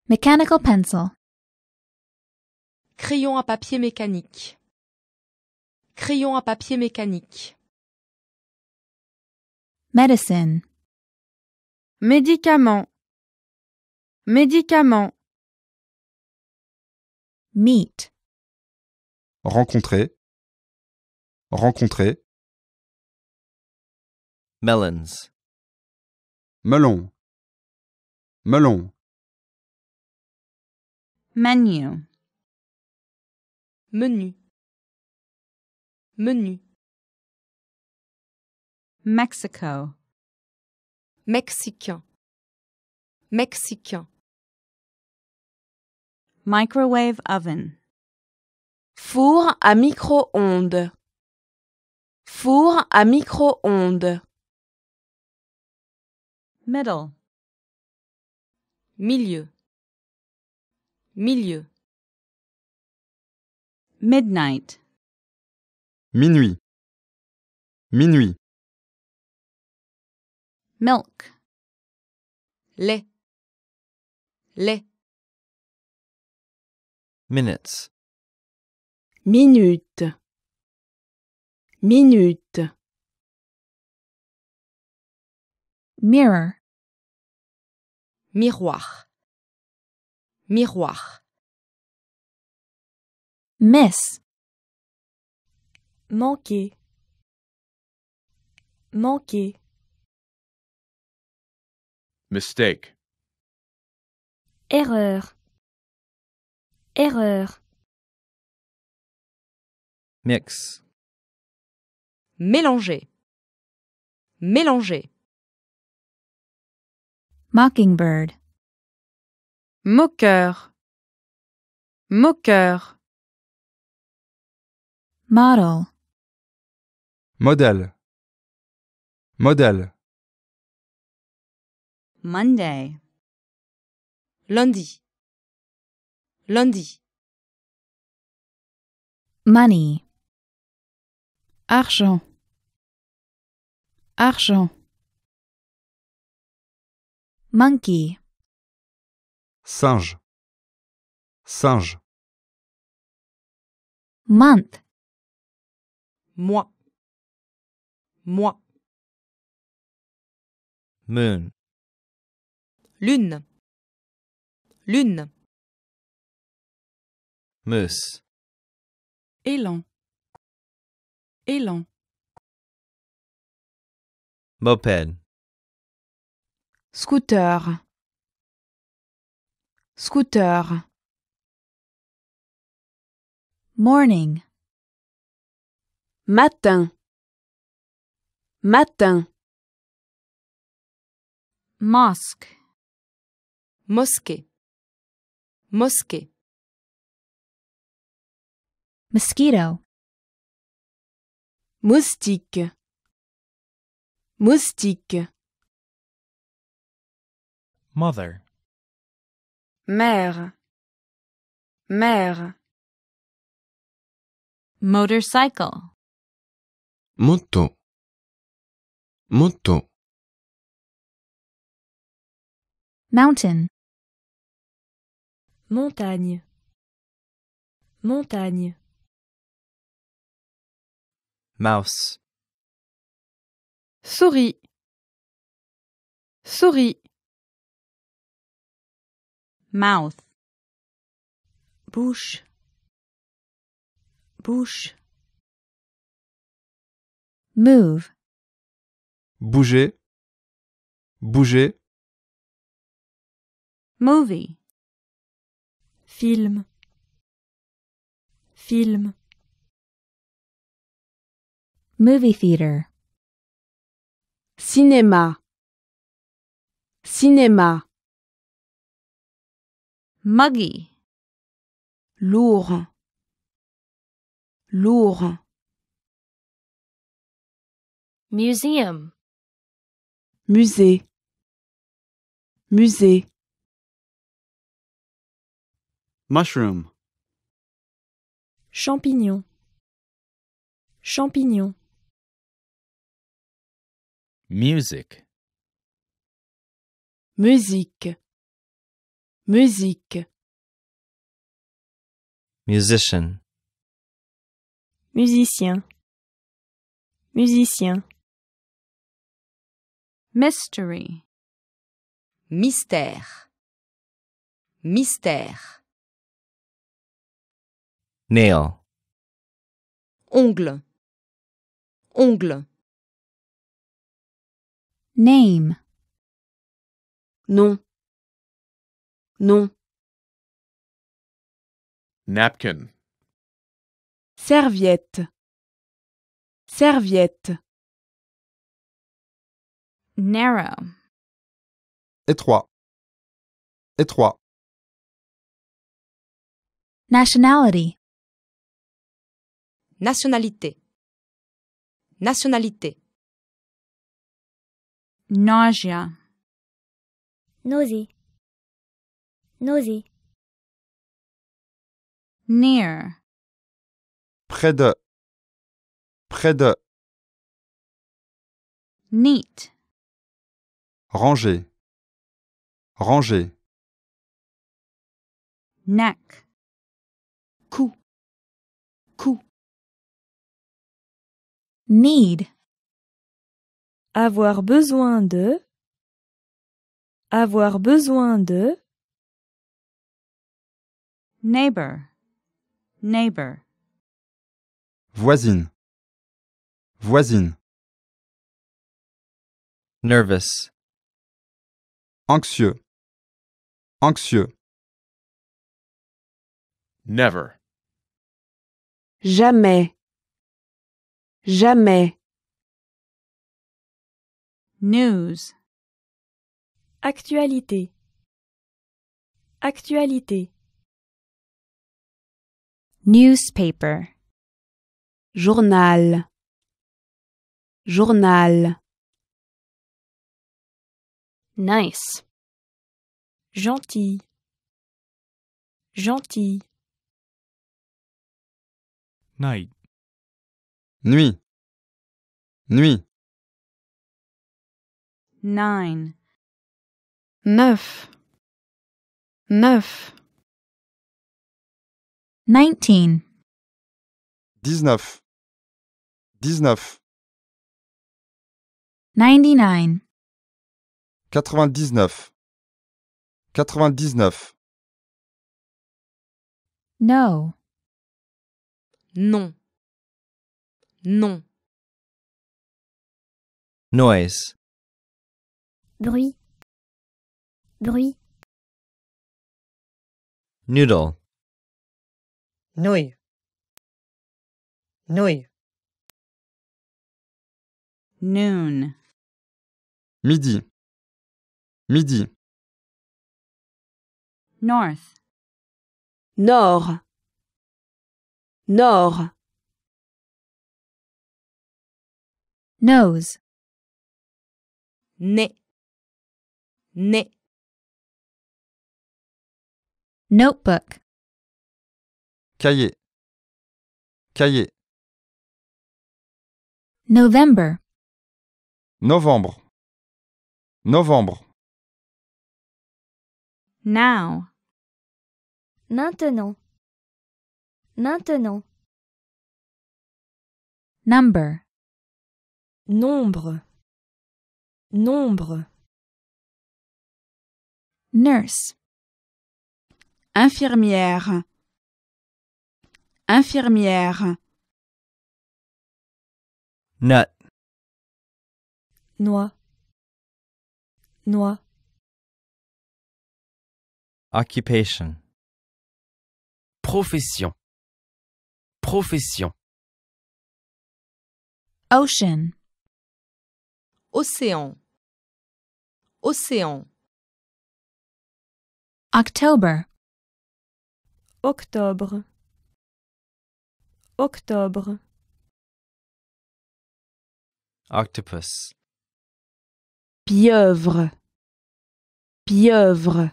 mechanical pencil crayon à papier mécanique crayon à papier mécanique Medicine. Médicament. Médicament. Meet. Rencontrer. Rencontrer. Melons. Melon. Melon. Menu. Menu. Menu. Mexico. Mexicain. Mexicain. Microwave oven. Four à micro-ondes. Four à micro-ondes. Middle. Milieu. Milieu. Midnight. Minuit. Minuit milk lait lait minutes minute minute mirror miroir miroir miss manquer manquer Mistake. Erreur. Erreur. Mix. Mélanger. Mélanger. Mockingbird. Moqueur. Moqueur. Model. Modèle. Modèle. Monday. Lundi. Lundi. Money. Argent. Argent. Monkey. Singe. Singe. Month. Moi. Moi. Moon. Lune. Lune. Mus Élan. Élan. Moped. Scooter. Scooter. Morning. Matin. Matin. Mosque. mosquée mosquée mosquito moustique moustique mother mère mère motorcycle moto moto mountain Montagne. Montagne. Mouse. Souris. Souris. Mouth. Bouche. Bouche. Move. Bouger. Bouger. Movie film film movie theater cinéma cinéma muggy lourd lourd museum musée musée Mushroom. Champignon. Champignon. Music. Musique. Musique. Musician. Musicien. Musicien. Mystery. Mystère. Mystère. Nail. Ongle. Ongle. Name. Nom. Nom. Napkin. Serviette. Serviette. Narrow. Étroit. Étroit. Nationality. Nationalité. Nationalité. Nausea. Nausée. Nausée. Near. Près de. Près de. Neat. Ranger. Ranger. Neck. Cou. Cou need avoir besoin de avoir besoin de neighbor neighbor voisine voisine nervous anxieux anxieux never jamais Jamais. News. Actualité. Actualité. Newspaper. Journal. Journal. Nice. Gentil. Gentil. Night nuit, nuit. Nine. Neuf, neuf. Nineteen. Dix-neuf, dix-neuf. Ninety-nine. Quatre-vingt-dix-neuf, quatre-vingt-dix-neuf. No. Non. Non. Noise. Bruit. Bruit. Noodle. Nouille. Nouille. Noon. Midi. Midi. North. Nord. Nord. nose ne ne notebook cahier cahier november novembre novembre now maintenant maintenant number Nombre. Nombre. Nurse. Infirmière. Infirmière. Nut. Noix. Noix. Occupation. Profession. Profession. Ocean. Océan. Océan. October. Octobre. Octobre. Octopus. Pieuvre. Pieuvre.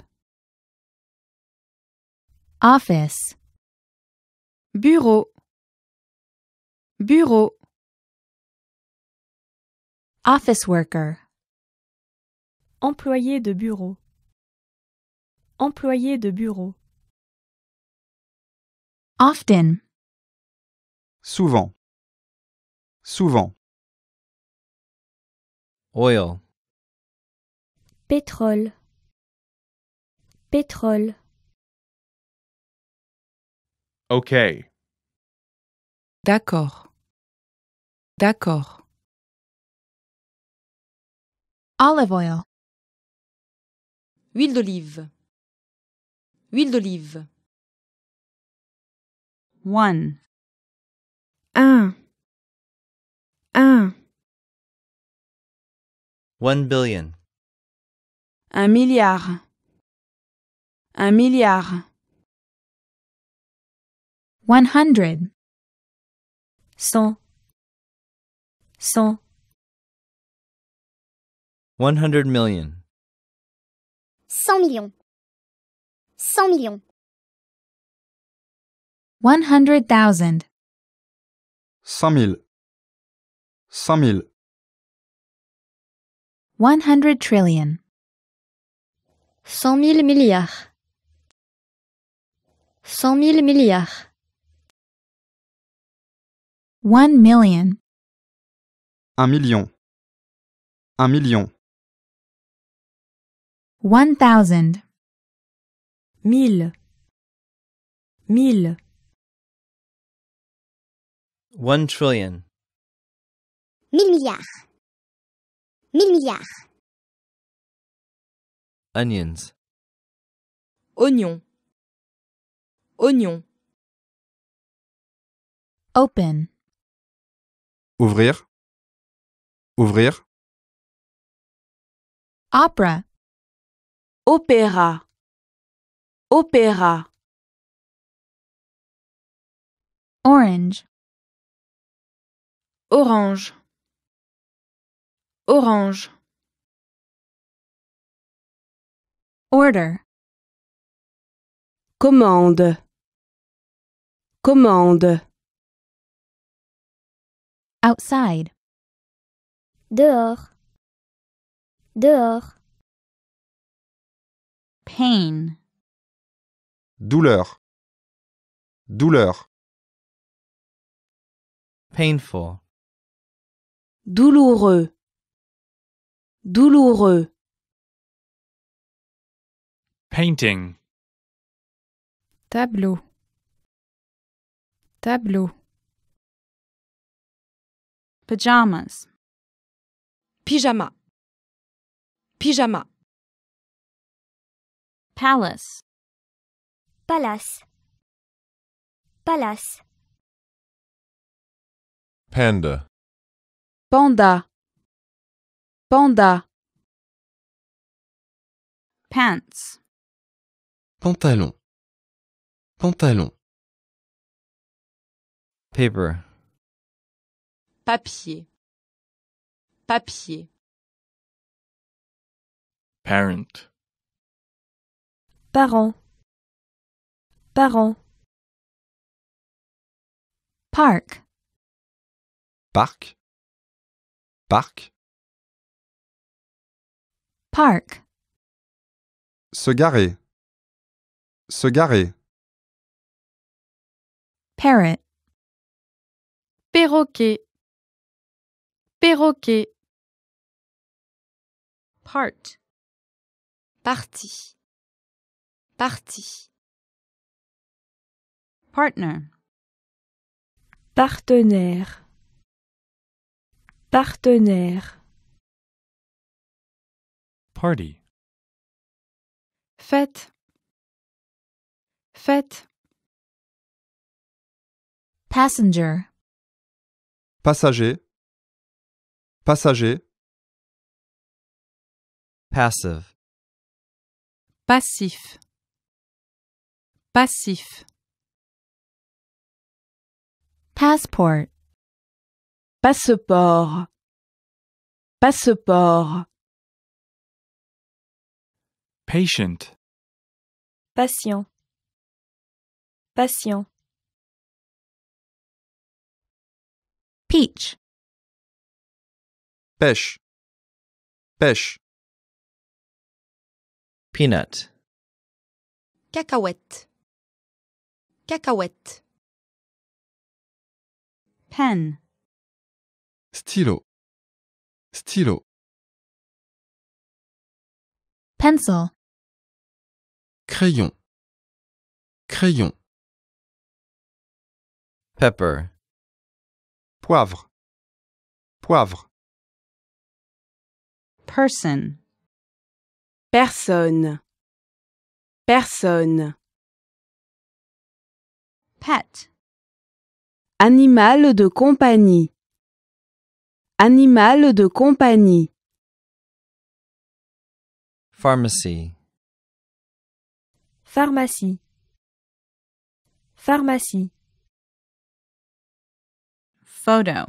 Office. Bureau. Bureau. Office worker. Employé de bureau. Employé de bureau. Often. Souvent. Souvent. Oil. Pétrole. Pétrole. OK. D'accord. D'accord. Olive oil. Huile d'olive. Huile d'olive. 1. 1. 1. 1 billion. Un milliard. Un milliard. 100. 100. 100. 100 million. 100 millions. 100 millions. 100,000. 100 000. 100 000. 100 trillion. 100 000 milliards. 100 000 milliards. 1 million. 1 million. 1 million. One thousand. Mille. Mille. One trillion. Mille milliards. Mille milliards. Onions. Oignon. Oignon. Open. Ouvrir. Ouvrir. Opera. Opéra. Opéra. Orange. Orange. Orange. Order. Commande. Commande. Outside. Dehors. Dehors. Pain. Douleur. Douleur. Painful. Douloureux. Douloureux. Painting. Tableau. Tableau. Pajamas. Pyjama. Pyjama. Palace. Palace. Palace. Panda. Panda. Panda. Pants. Pantalon. Pantalon. Paper. Papier. Papier. Parent. Parents. Parents. Park. Parc. Parc. Park. Se garer. Se garer. Parrot. Perroquet. Perroquet. Part. Partie. Parti. Partner. Partenaire. Partenaire. Party. Fête. Fête. Passenger. Passager. Passager. Passive. Passif. Passif. Passport. Passeport. Passeport. Patient. Patient. Patient. Peach. Pêche. Pêche. Peanut. Cacahuète. Cacahuète. Pen. Stylo. Stylo. Pencil. Crayon. Crayon. Pepper. Poivre. Poivre. Person. Personne. Personne. Pet. Animal de compagnie. Animal de compagnie. Pharmacy. Pharmacie. Pharmacie. Photo.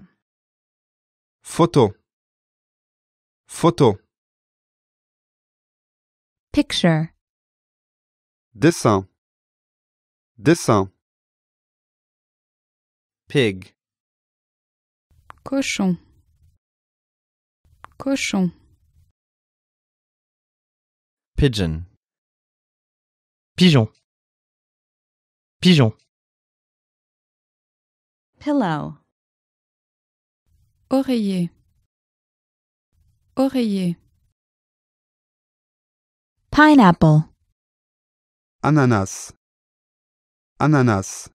Photo. Photo. Picture. Dessin. Dessin. Pig. Cochon. Cochon. Pigeon. Pigeon. Pigeon. Pillow. Oreiller. Oreiller. Pineapple. Ananas. Ananas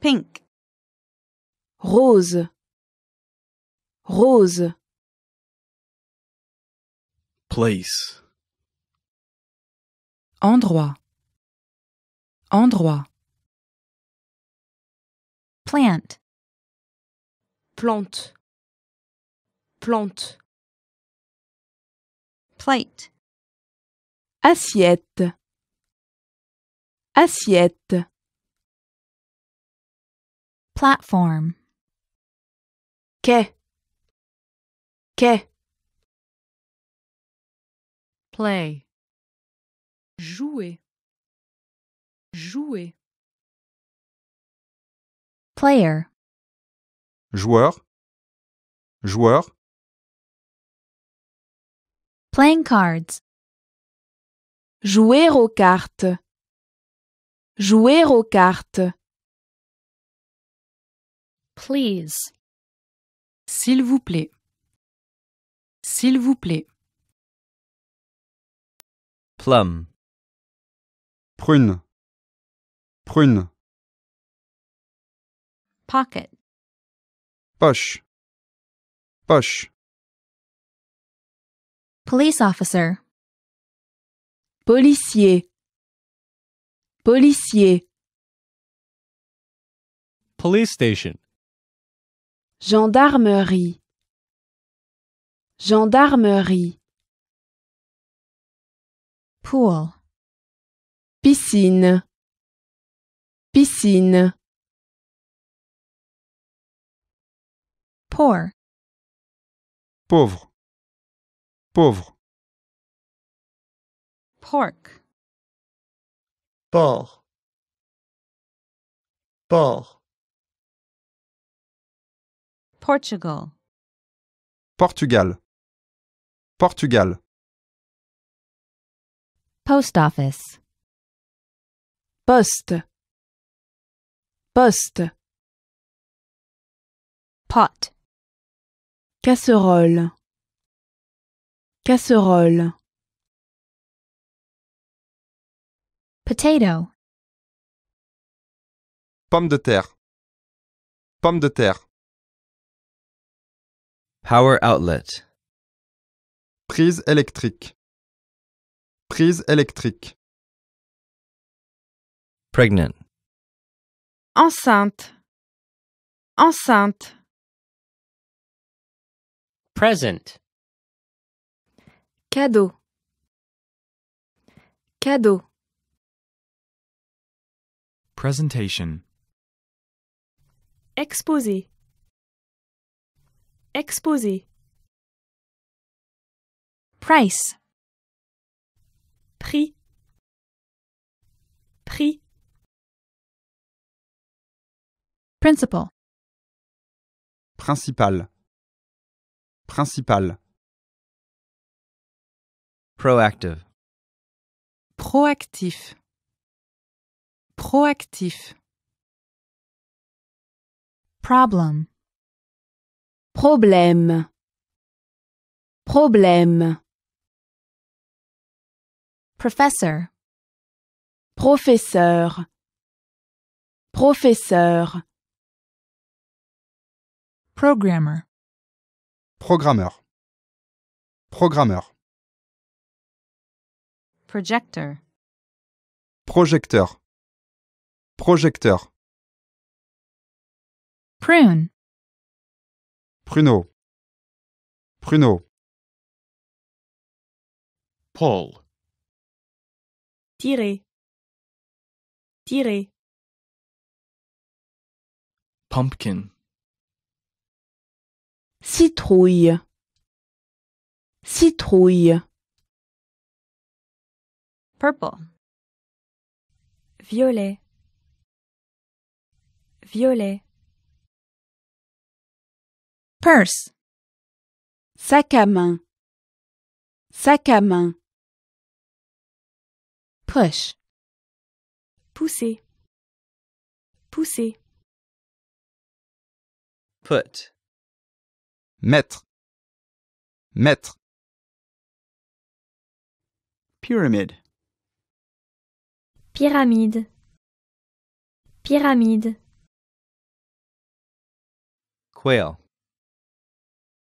pink rose rose place endroit endroit plant plante plante plate assiette assiette Platform. Que. Que. Play. Jouer. Jouer. Player. Joueur. Joueur. Playing cards. Jouer aux cartes. Jouer aux cartes. Please. S'il vous plaît. S'il vous plaît. Plum. Prune. Prune. Pocket. Poche. Poche. Police officer. Policier. Policier. Police station. Gendarmerie. Gendarmerie. Pool. Piscine. Piscine. Poor. Pauvre. Pauvre. Pork. Porc. Porc. Portugal. Portugal. Portugal. Post office. Poste. Poste. Pot. Casserole. Casserole. Potato. Pomme de terre. Pomme de terre. Power outlet. Prise électrique. Prise électrique. Pregnant. Enceinte. Enceinte. Present. Cadeau. Cadeau. Presentation. Exposé. Exposé. Price. Prix. Prix. Principal. Principal. Principal. Proactive. Proactif. Proactif. Problem. Problème. Problème. Professeur, Professeur. Professeur. Programmer. Programmeur. Programmeur. Projecteur, Projecteur. Projecteur. Prune. Pruneau. Pruneau. Paul. tiré, tiré. Pumpkin. Citrouille. Citrouille. Purple. Violet. Violet. Purse. Sac à main. Sac à main. Push. Pousser. Pousser. Put. Mettre. Mettre. Pyramid. Pyramide. Pyramide. Quail.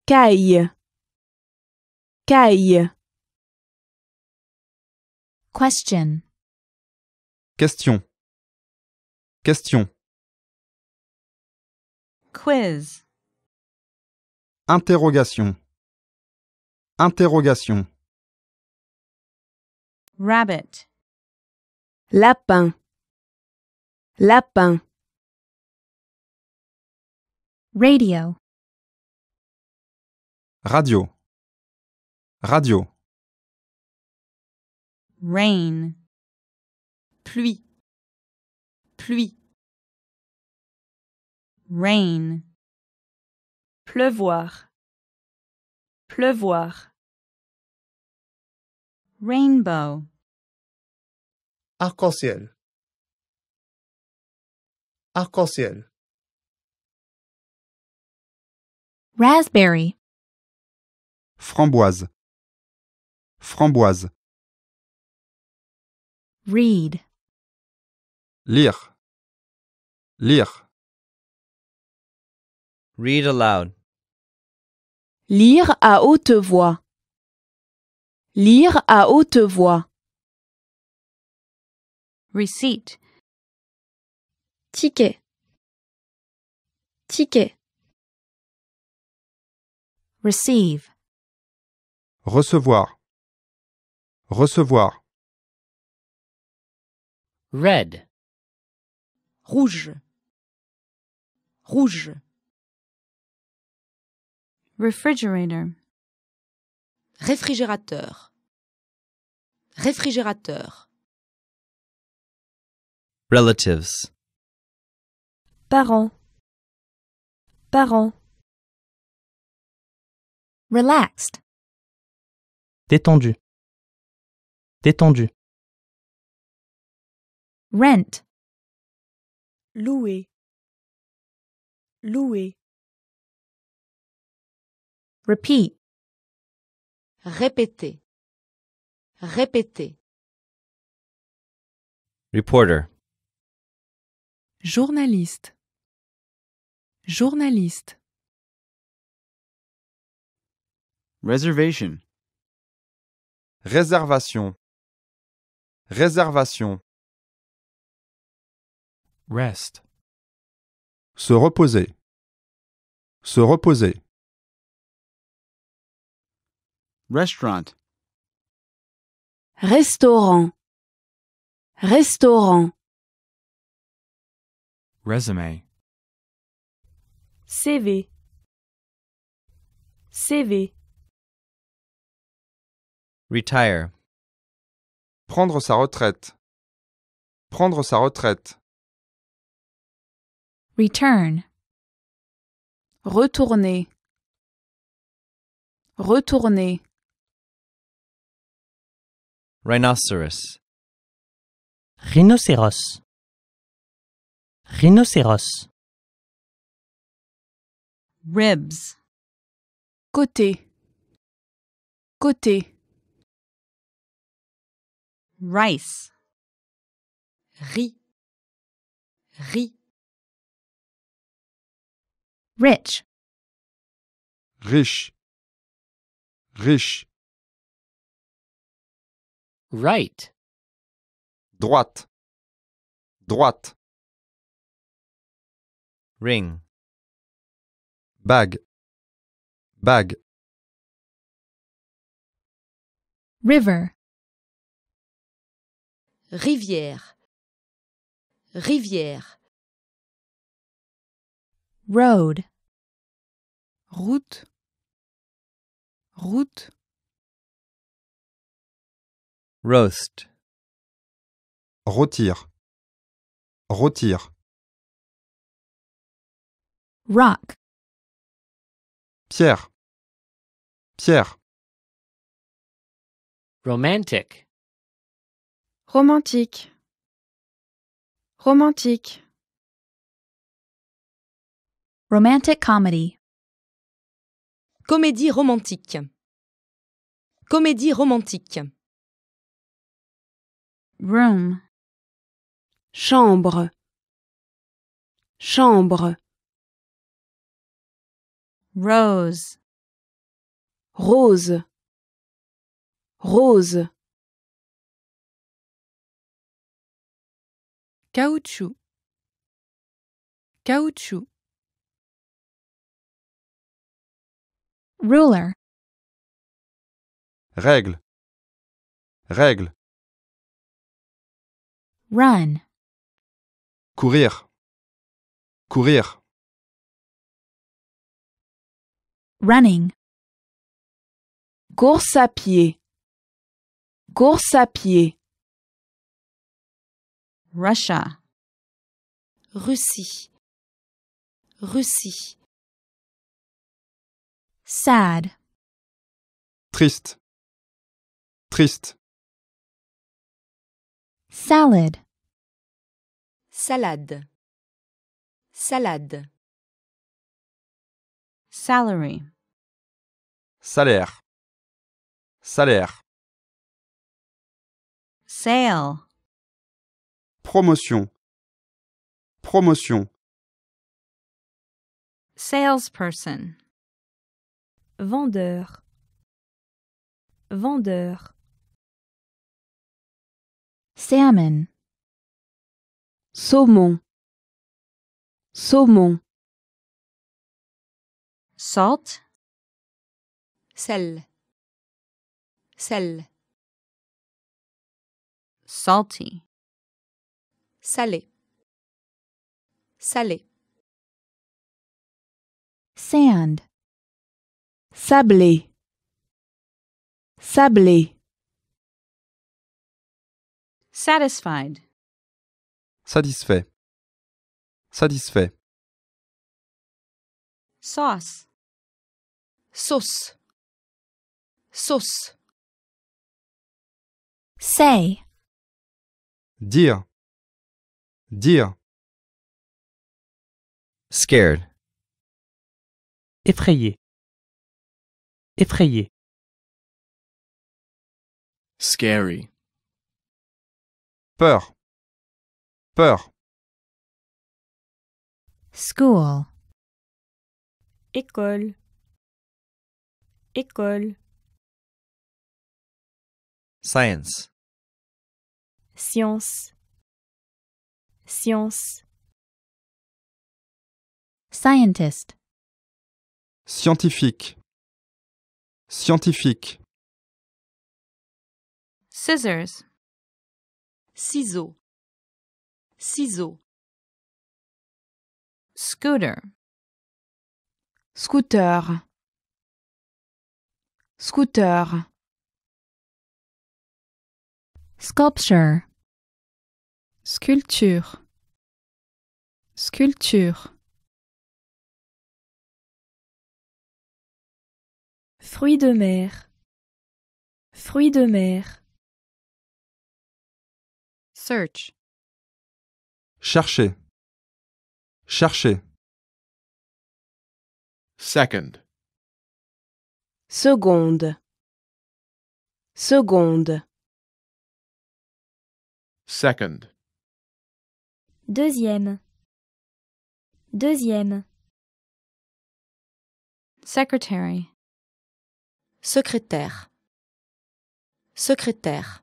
Caille. Caille. Question. Question. Question. Quiz. Interrogation. Interrogation. Rabbit. Lapin. Lapin. Radio. Radio. Radio. Rain. Pluie. Pluie. Rain. Pleuvoir. Pleuvoir. Rainbow. Arc-en-ciel. Arc-en-ciel. Raspberry. Framboise. Framboise. Read. Lire. Lire. Read aloud. Lire à haute voix. Lire à haute voix. Receipt. Ticket. Ticket. Receive. Recevoir. Recevoir. Red. Rouge. Rouge. Refrigerator. Réfrigérateur. Réfrigérateur. Relatives. Parents. Parents. Relaxed. Détendu. Détendu. Rent. Louer. Louer. Repeat. Répéter. Répéter. Reporter. Journaliste. Journaliste. Reservation. Réservation. Réservation. Rest. Se reposer. Se reposer. Restaurant. Restaurant. Restaurant. Résumé CV. CV. Retire. Prendre sa retraite. Prendre sa retraite. Return. Retourner. Retourner. Rhinoceros. Rhinocéros. Rhinocéros. Ribs. Côté. Côté. rice riz riz rich riche riche right droite droite ring bag bag river rivière, rivière. Road, route, route. Roast, rôtir, rôtir. Rock, pierre, pierre. Romantic. Romantique. Romantique. Romantic comedy. Comédie romantique. Comédie romantique. Room. Chambre. Chambre. Rose. Rose. Rose. Caoutchouc. Caoutchouc. Ruler. Règle. Règle. Run. Courir. Courir. Running. Course à pied. Course à pied. Russia. Russie. Russie. Sad. Triste. Triste. Salad. Salade. Salade. Salary. Salaire. Salaire. Sale. Promotion. Promotion. Salesperson. Vendeur. Vendeur. Salmon. Saumon. Saumon. Salt. Sel. Sel. Salty. salé salé sand sablé sablé satisfied satisfait satisfait sauce sauce sauce say dire Dire. Scared. Effrayé. Effrayé. Scary. Peur. Peur. School. École. École. Science. Science. Science. Scientist. Scientifique. Scientifique. Scissors. Ciseaux. Ciseaux. Scooter. Scooter. Scooter. Sculpture. Sculpture. Sculpture. Fruits de mer. Fruits de mer. Search. Chercher. Chercher. Second. Seconde. Seconde. Second. Deuxième. Deuxième. Secretary. Secrétaire. Secrétaire.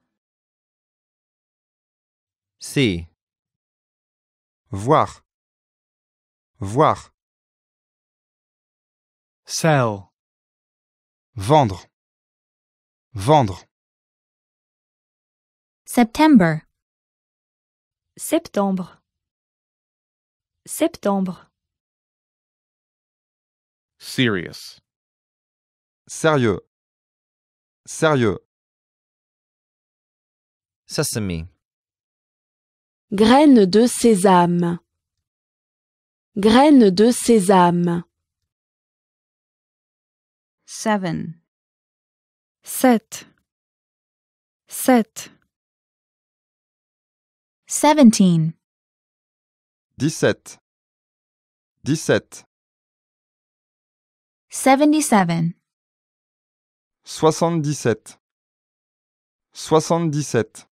See. Voir. Voir. Sell. Vendre. Vendre. September. Septembre. Septembre. Serious. Sérieux. Sérieux. Sesame. Graines de sésame. Graines de sésame. Seven. Sept. Sept. Seventeen. Dix-sept. 17 77 77 77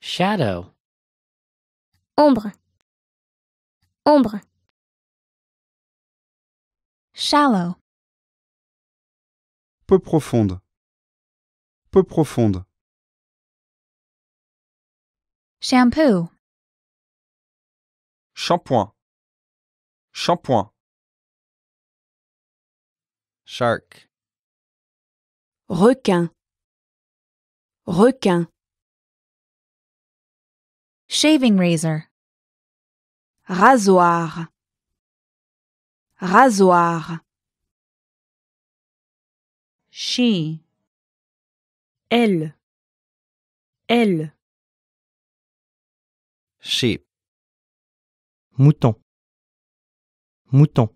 Shadow Ombre Ombre Shallow Peu profonde Peu profonde Shampoo Shampoing. Shampoing. Shark. Requin. Requin. Shaving razor. Rasoir. Rasoir. She. Elle. Elle. Sheep mouton mouton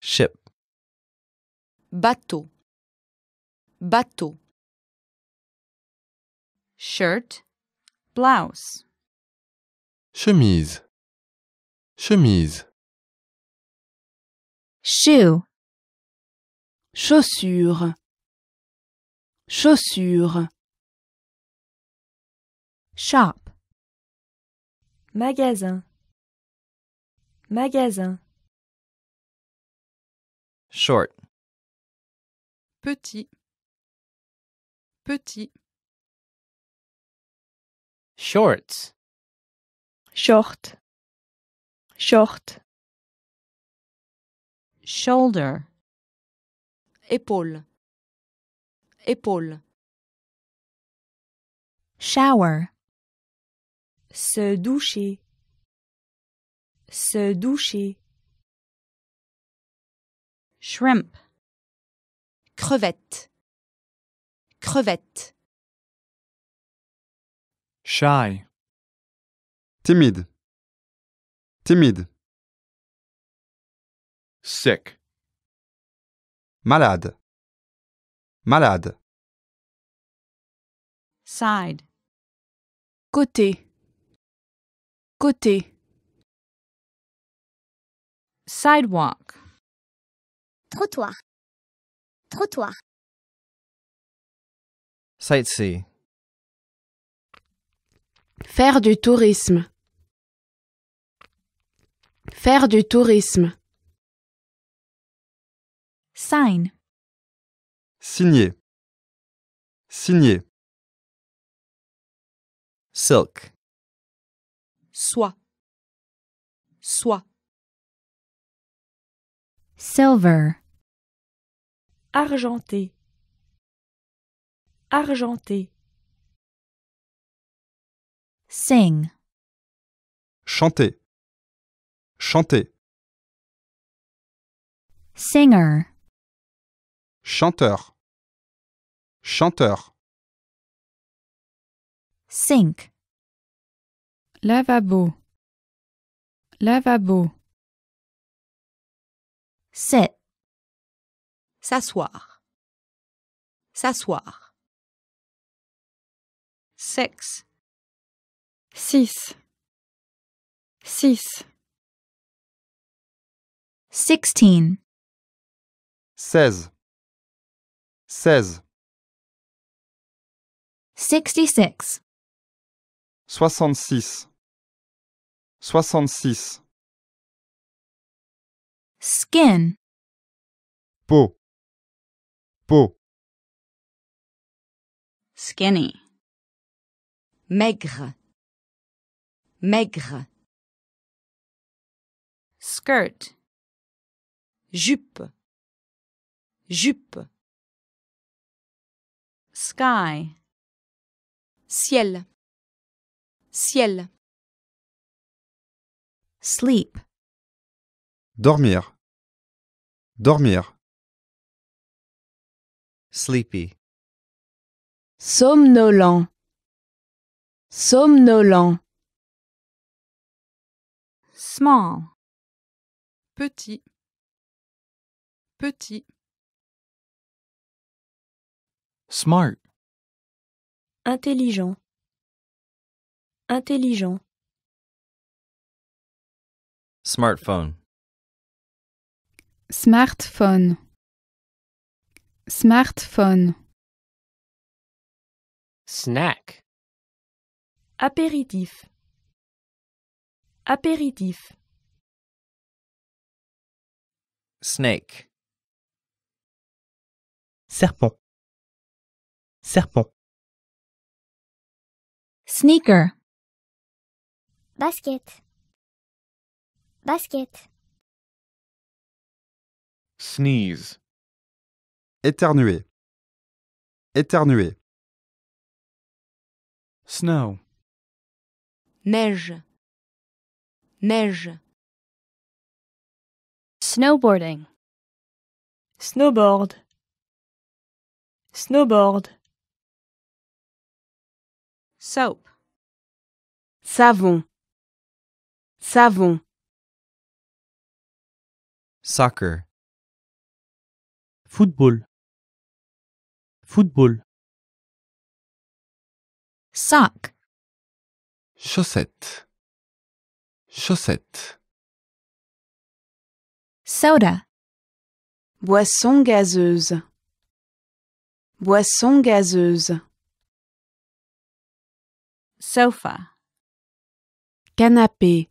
ship bateau bateau shirt blouse chemise chemise shoe chaussure chaussure chat Magasin. Magasin. Short. Petit. Petit. Shorts. Short. Short. Shoulder. Épaule. Épaule. Shower se doucher se doucher shrimp crevette crevette shy timide timide sick malade malade side côté Côté. Sidewalk. Trottoir. Trottoir. Sightsee. Faire du tourisme. Faire du tourisme. Sign. Signer. Signer. Silk soit soit silver argenté argenté sing chanter chanter singer chanteur chanteur sink Lavabo. Lavabo. sept S'asseoir. S'asseoir. Six. Sixteen. Seize. Seize. 16. six Soixante-six. 66 skin peau peau skinny maigre maigre skirt jupe jupe sky ciel ciel sleep. Dormir. Dormir. Sleepy. Somnolent. Somnolent. Small. Petit. Petit. Smart. Intelligent. Intelligent. Smartphone. Smartphone. Smartphone. Snack. Apéritif. Apéritif. Snake. Serpent. Serpent. Sneaker. Basket. Basket. Sneeze. Éternuer. Éternuer. Snow. Neige. Neige. Snowboarding. Snowboard. Snowboard. Soap. Savon. Savon. soccer football football sock chaussette chaussette soda boisson gazeuse boisson gazeuse sofa canapé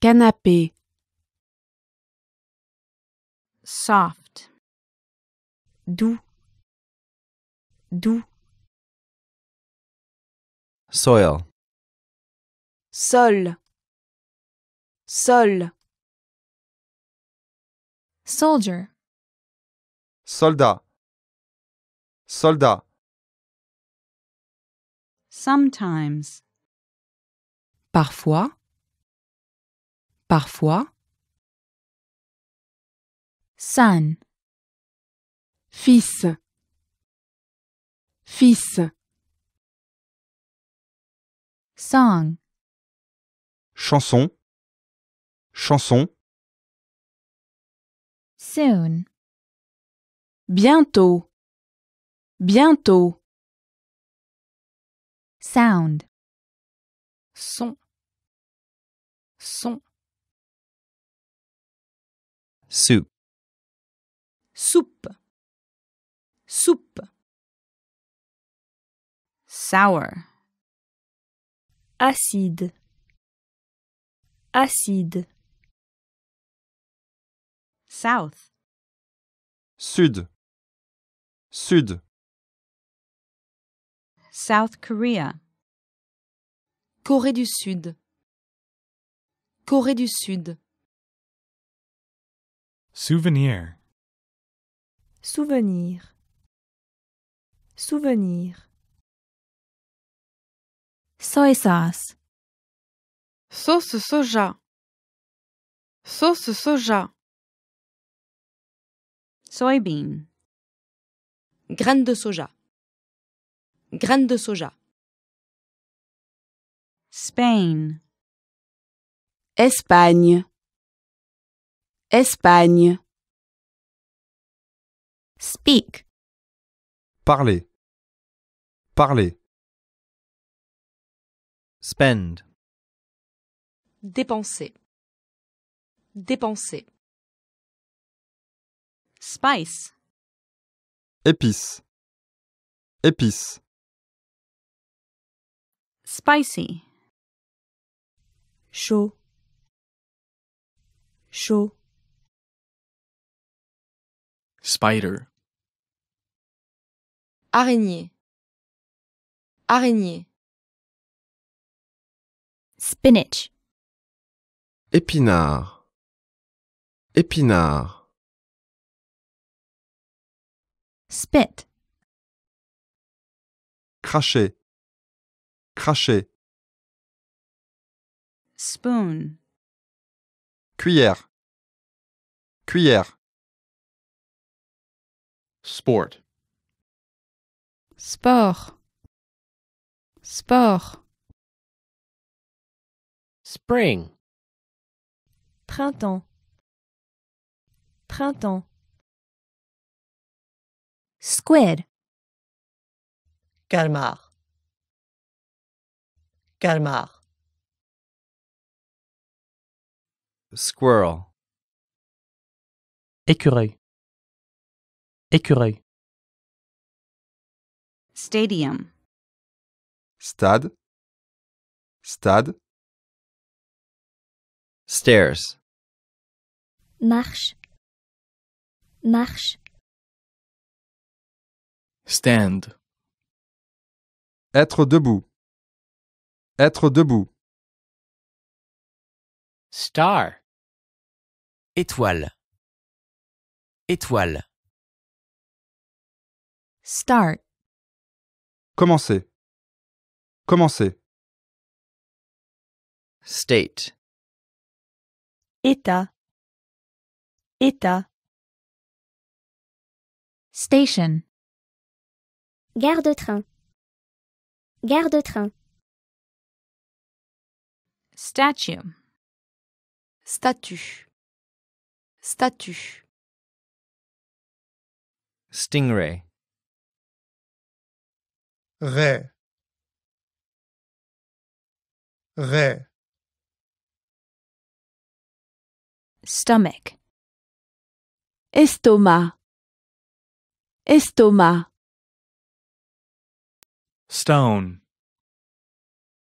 canapé soft, doux, doux. Soil, sol, sol. Soldier, soldat, soldat. Sometimes. Parfois. Parfois. son fils fils song chanson chanson soon bientôt bientôt sound son son soup soupe, soupe. Sour. Acide, acide. South. Sud, sud. South Korea. Corée du Sud. Corée du Sud. Souvenir. Souvenir. Souvenir. Soy sauce. Sauce soja. Sauce soja. Soybean. Graines de soja. Graines de soja. Spain. Espagne. Espagne. Speak. Parler. Parler. Spend. Dépenser. Dépenser. Spice. Épice. Épice. Spicy. Chaud. Chaud. Spider. Araignée. Araignée. Spinach. Épinard. Épinard. Spit. Cracher. Cracher. Spoon. Cuillère. Cuillère. Sport sport, sport. Spring. Printemps, printemps. Squid. Calmar. Calmar. Squirrel. Écureuil. Écureuil. Stadium. Stade. Stade. Stairs. Marche. Marche. Stand. Être debout. Être debout. Star. Étoile. Étoile. Start. Commencez. Commencez. State. État. État. Station. Gare de train. Gare de train. Statue. Statue. Statue. Stingray. Ré. Stomach. Estomac. Estomac. Stone.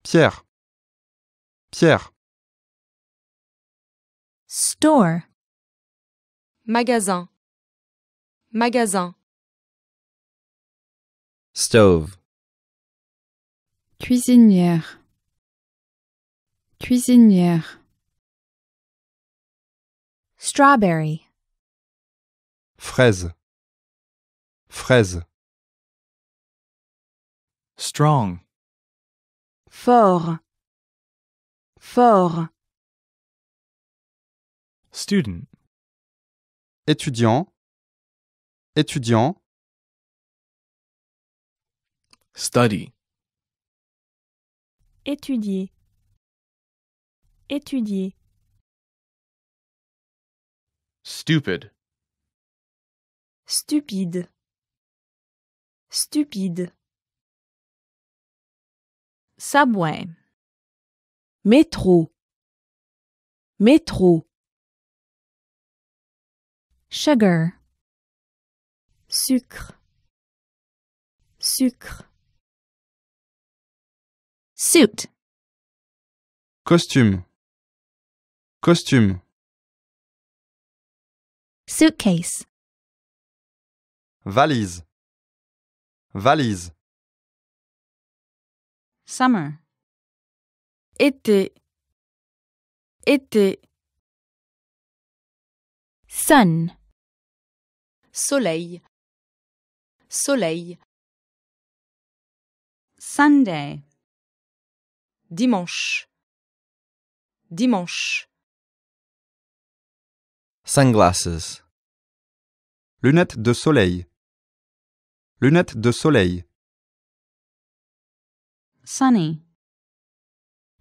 Pierre. Pierre. Store. Magasin. Magasin. Stove cuisinière cuisinière strawberry fraise fraise strong fort fort student étudiant étudiant study Étudier. Étudier. Stupid. Stupide. Stupide. Sabouin, Métro. Métro. Sugar. Sucre. Sucre. Suit. Costume. Costume. Suitcase. Valise. Valise. Summer. Été. Été. Sun. Soleil. Soleil. Sunday. Dimanche. Dimanche. Sunglasses. Lunettes de soleil. Lunettes de soleil. Sunny.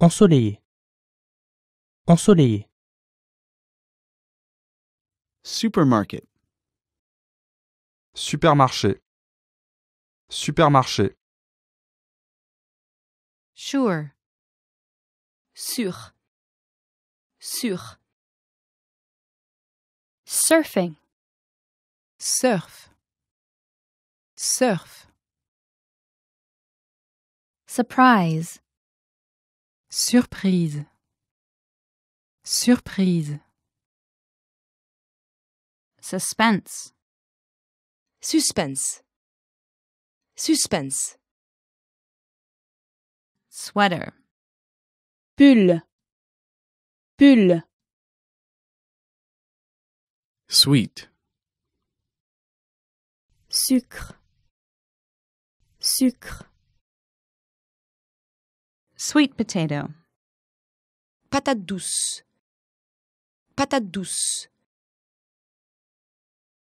Ensoleillé. Ensoleillé. Supermarket. Supermarché. Supermarché. Sure. sur sur surfing surf surf surprise surprise surprise suspense suspense suspense sweater pull pull sweet sucre sucre sweet potato patate douce patate douce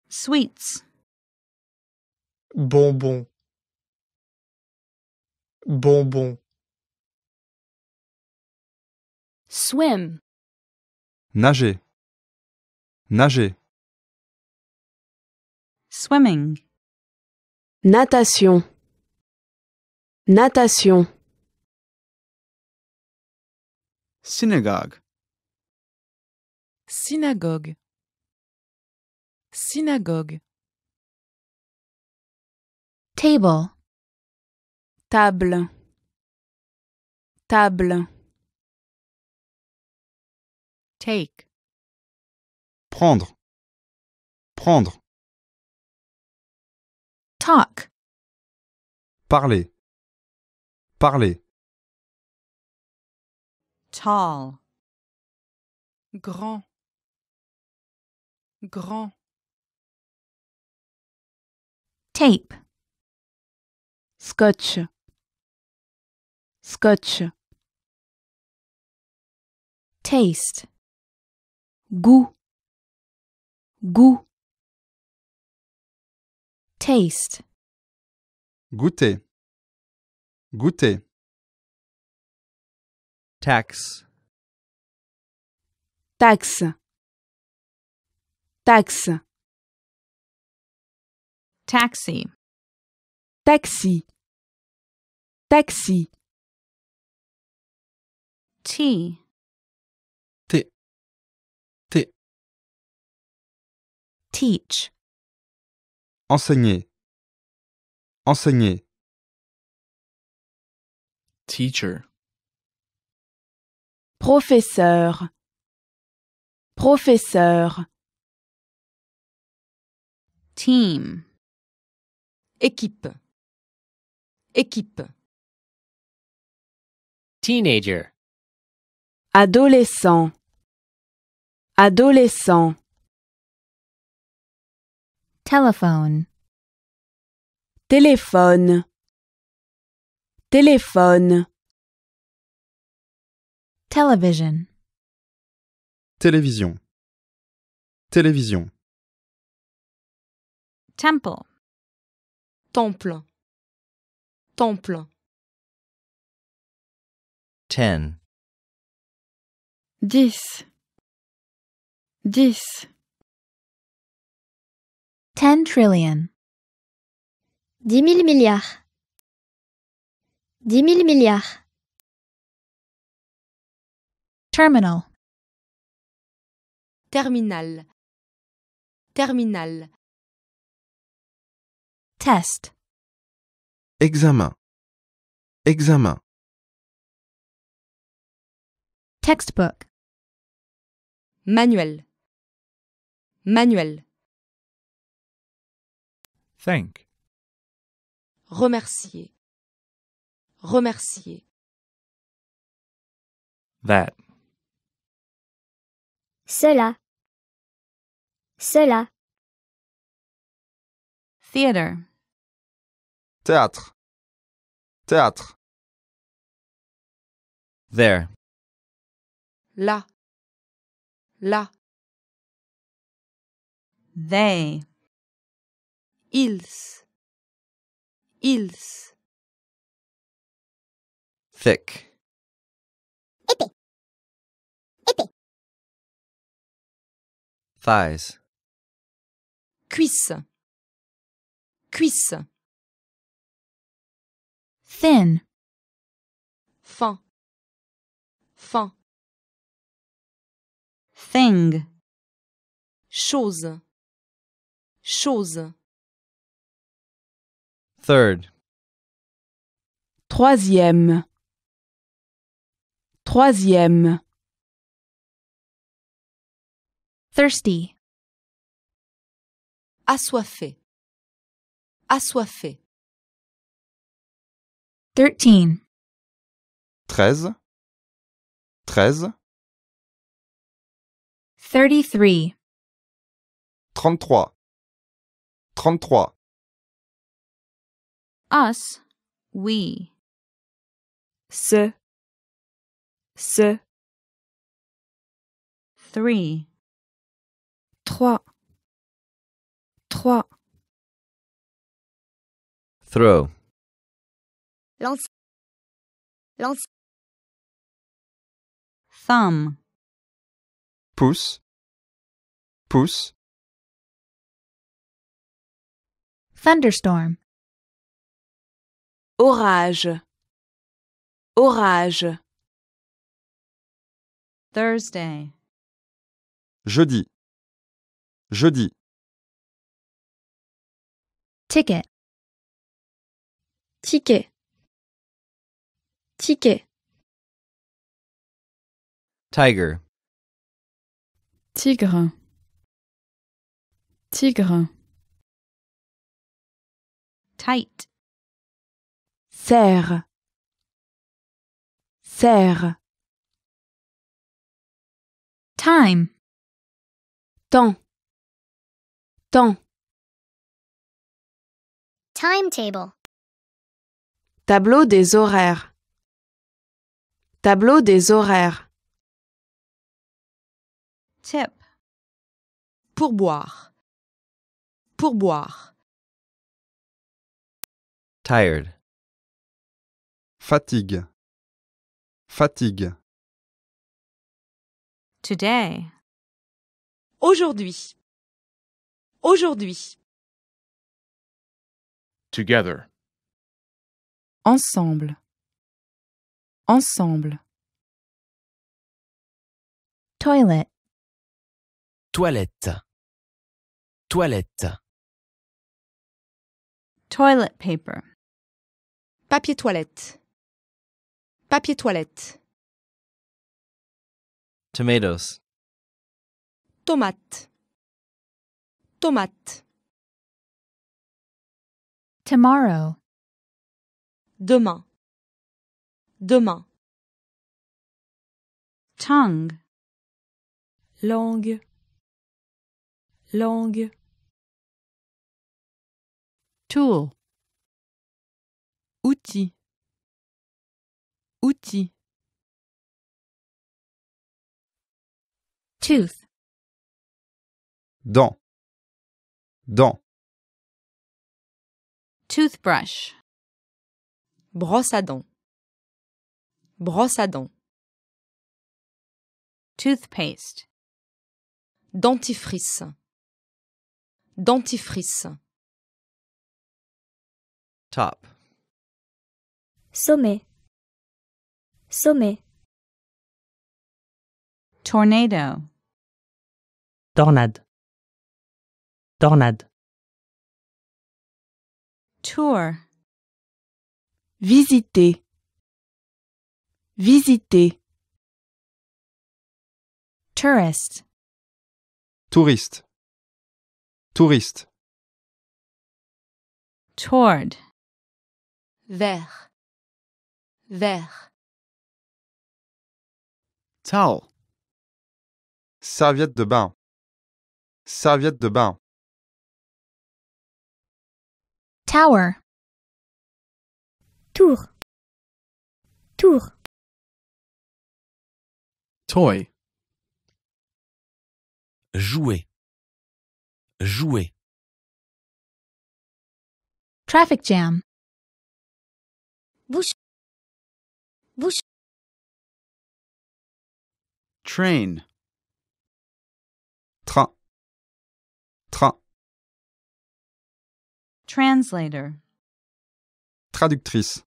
sweets bonbon bonbon swim nager nager swimming natation natation synagogue synagogue synagogue table table table Take. Prendre. Prendre. Talk. Parler. Parler. Tall. Grand. Grand. Tape. Scotch. Scotch. Taste goût, goût. Taste. Goûter, goûter. Tax. Taxe. Taxe. Taxi. Taxi. Taxi. Tea. Teach. Enseigner. Enseigner. Teacher. Professeur. Professeur. Team. Équipe. Équipe. Teenager. Adolescent. Adolescent. Telephone. Téléphone. Téléphone. télévision. Télévision. Télévision. Temple. Temple. Temple. Ten. Dix. Dix. 10 trillion. 10 000 milliards. 10 mille milliards. Terminal. Terminal. Terminal. Test. Examen. Examen. Textbook. Manuel. Manuel. Thank. Remercier. Remercier. That. Cela. Cela. Theater. Théâtre. Théâtre. There. Là. Là. They. Ils. Ils. Thick. Épais. Épais. Thighs. Cuisse. Cuisse. Thin. Fin. Fin. Thing. Chose. Chose. Troisième. Troisième. Thirsty. Assoiffé. Assoiffé. Thirteen. Treize. Treize. Thirty-three. Trente-trois. Trente-trois. us, we. Se. Se. Three. Trois, trois. Throw. Lance, lance. Thumb. Pouce, pouce. Thunderstorm. Orage. Orage. Thursday. Jeudi. Jeudi. Ticket. Ticket. Ticket. Tiger. Tigre. Tigre. Tight serre, serre. Time. Temps, temps. Timetable. Tableau des horaires. Tableau des horaires. Tip. Pour boire. Tired. Fatigue. Fatigue. Today. Aujourd'hui. Aujourd'hui. Together. Ensemble. Ensemble. Toilet. Toilette. Toilette. Toilet paper. Papier toilette. Papier toilette. Tomatoes. Tomate. Tomate. Tomorrow. Demain. Demain. Tongue. Langue. Langue. Tool. Outil. Outil. Tooth. Dent. Dent. Toothbrush. Brosse à dents. Brosse à dents. Toothpaste. Dentifrice. Dentifrice. Top. Sommet. Sommet. Tornado. Tornade. Tornade. Tour. Visiter. Visiter. Tourist. Touriste. Touriste. Toward. Vert. Vert. Towel. Serviette de bain. Serviette de bain. Tower. Tour. Tour. Toy. Jouer. Jouer. Traffic jam. Bouche. Bouche. Train. Train. Train. Translator. Traductrice.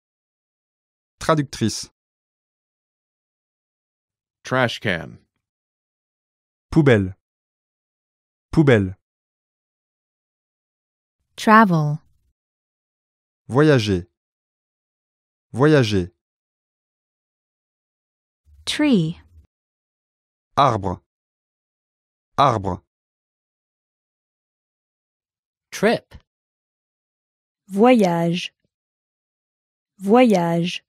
Traductrice. Trash can. Poubelle. Poubelle. Travel. Voyager. Voyager. Tree. Arbre. Arbre. Trip. Voyage. Voyage.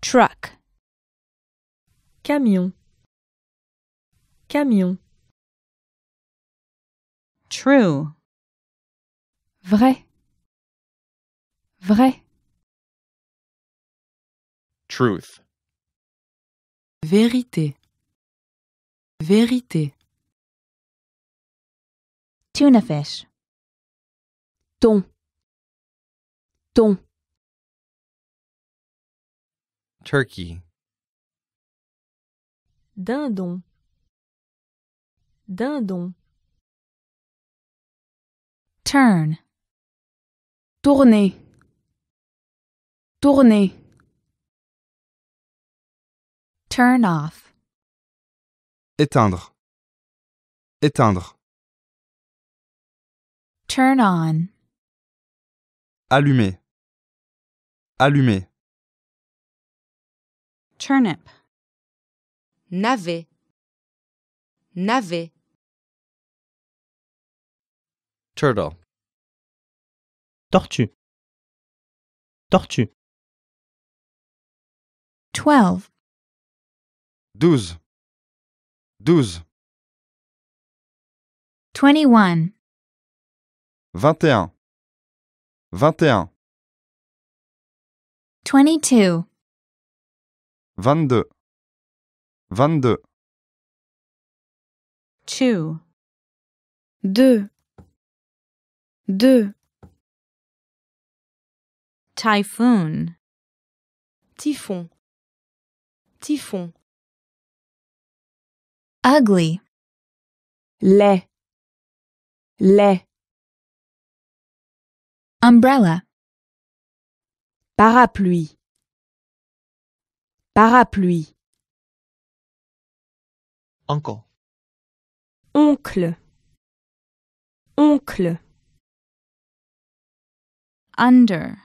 Truck. Camion. Camion. True. Vrai. Vrai. Truth. Vérité. Vérité. Tuna Ton. Ton. Turkey. Dindon. Dindon. Turn. Tourner. Tourner. Turn off. Éteindre. Éteindre. Turn on. Allumer. Allumer. Turnip. Navet. Navet. Turtle. Tortue. Tortue. Twelve douze, douze. Twenty-one. Vingt et un, vingt et un. Twenty-two. Vingt-deux, vingt-deux. Two. Deux, deux. Typhoon. Typhon. Typhon. Ugly. Le. Le. Umbrella. Parapluie. Parapluie. Uncle. Oncle. Oncle. Under.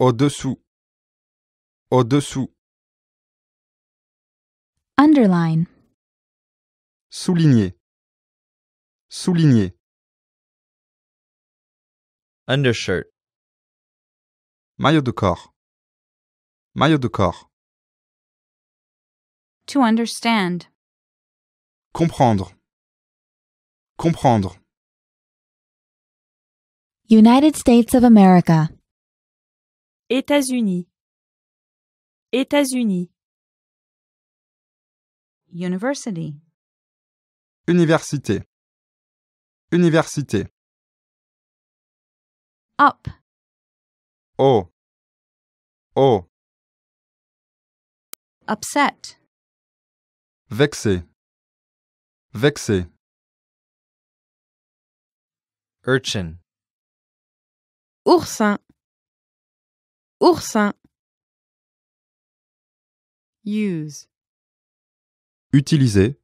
Au-dessous. Au-dessous. Underline. Souligner. Souligner. Undershirt. Maillot de corps. Maillot de corps. To understand. Comprendre. Comprendre. United States of America. États-Unis. États-Unis. University. Université. Université. Up. Oh. Oh. Upset. Vexé. Vexé. Urchin. Oursin. Oursin. Use. Utiliser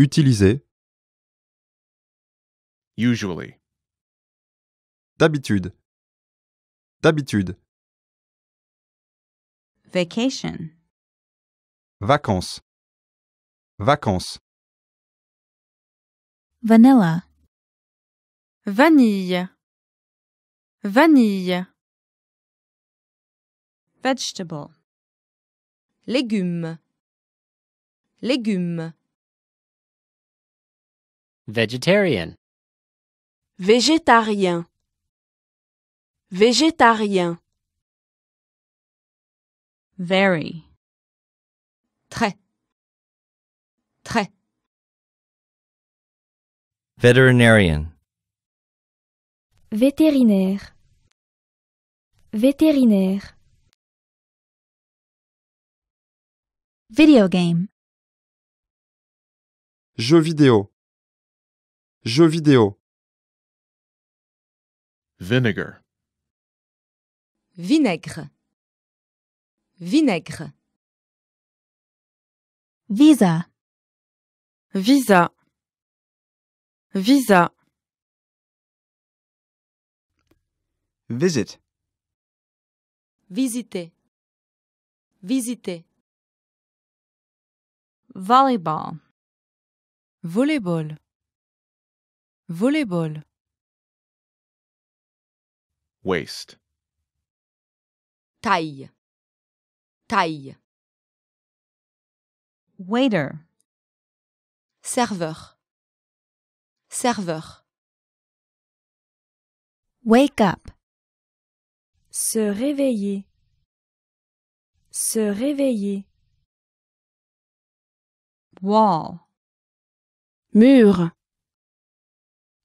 Utiliser. Usually. D'habitude. D'habitude. Vacation. Vacances. Vacances. Vanilla. Vanille. Vanille. Vegetable. Légumes. Légumes. Vegetarian. Végétarien. Végétarien. Very. Très. Très. Vétérinaire. Vétérinaire. Video game. Jeu vidéo jeu vidéo. Vinegar. Vinaigre. Vinaigre. Visa. Visa. Visa. Visit. Visiter. Visiter. Volleyball. Volleyball. Volleyball. Waist. Taille. Taille. Waiter. Serveur. Serveur. Wake up. Se réveiller. Se réveiller. Wall. Mur.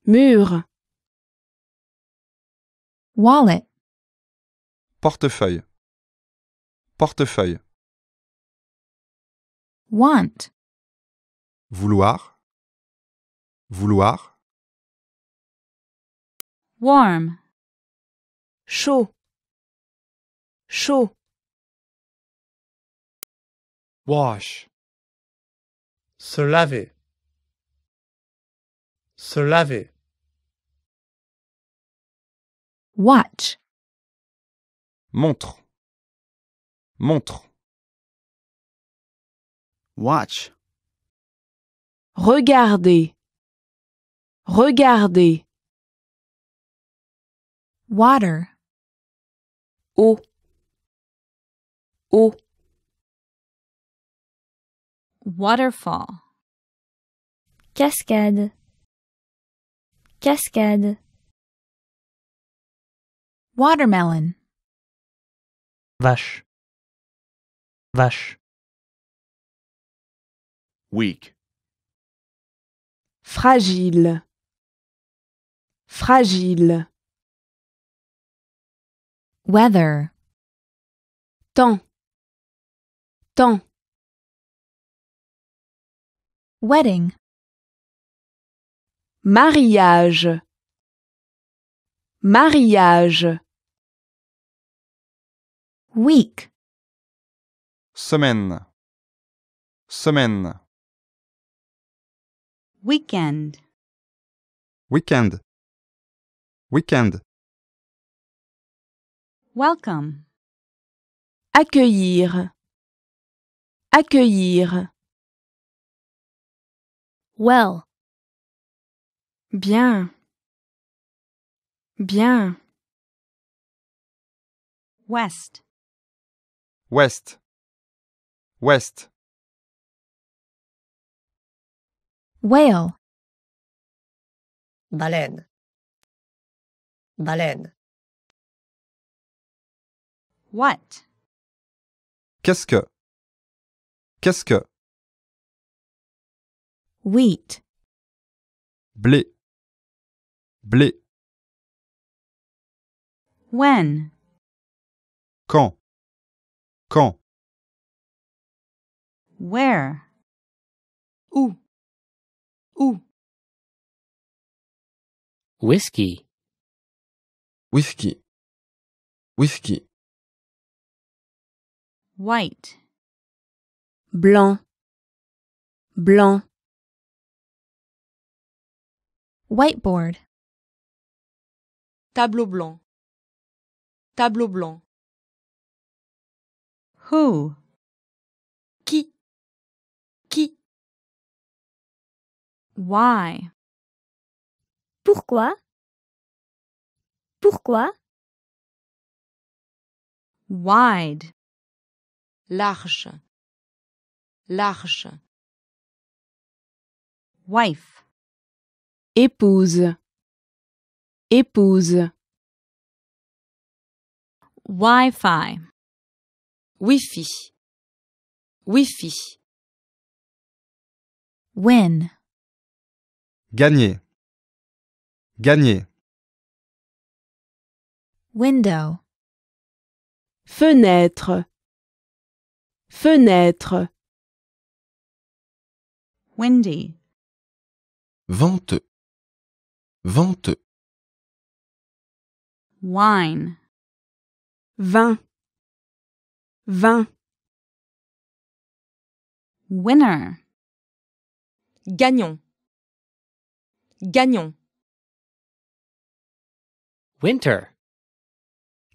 Mur. Wallet. Portefeuille. Portefeuille. Want. Vouloir. Vouloir. Warm. Chaud. Chaud. Wash. Se laver. Se laver. Watch. Montre. Montre. Watch. Regardez. Regardez. Water. Eau. Eau. Waterfall. Cascade. Cascade. Watermelon. Vache. Vache. Weak. Fragile. Fragile. Weather. Temps. Temps. Wedding. Mariage. Mariage. Week. Semaine. Semaine. Weekend. Weekend. Weekend. Welcome. Accueillir. Accueillir. Well. Bien. Bien. West. West. West. Whale. Baleine. Baleine. What? Qu'est-ce que? Qu'est-ce que? Wheat. Blé. Blé. When? Quand? Quand Where Où Où Whisky Whisky Whisky White Blanc Blanc Whiteboard Tableau blanc Tableau blanc Who? Qui? Qui? Why? Pourquoi? Pourquoi? Wide. Large. Large. Wife. Épouse. Épouse. Wi-Fi. Wi-Fi. Wi-Fi. Win. Gagner. Gagner. Window. Fenêtre. Fenêtre. Windy. Vente. Vente. Wine. Vin. 20 Winner Gagnon Gagnon Winter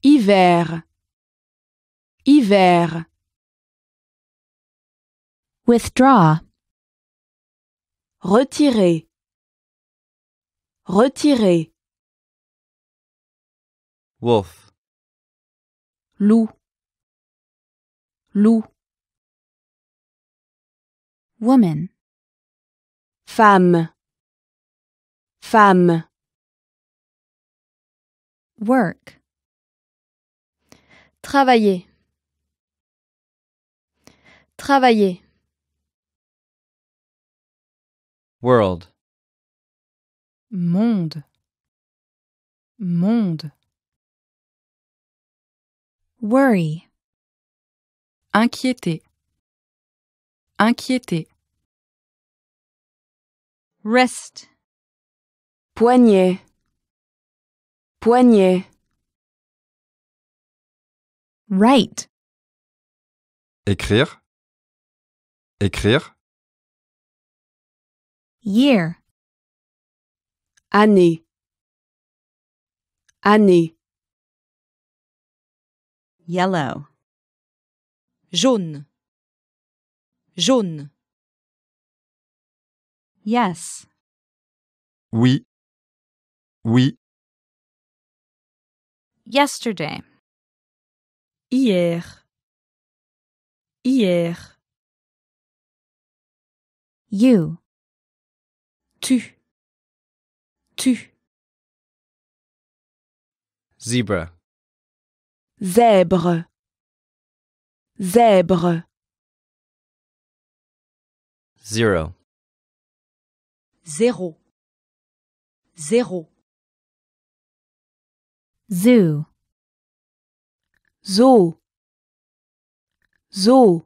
Hiver Hiver Withdraw Retirer Retirer Wolf Lou loup woman femme femme work travailler travailler world monde monde worry Inquiéter. Inquiéter. Rest. Poignet. Poignet. Write. Écrire. Écrire. Year. Année. Année. Yellow jaune jaune yes oui oui yesterday hier hier you tu tu zebra zèbre Zèbre. Zero. Zéro. Zéro. Zoo. Zoo. Zoo.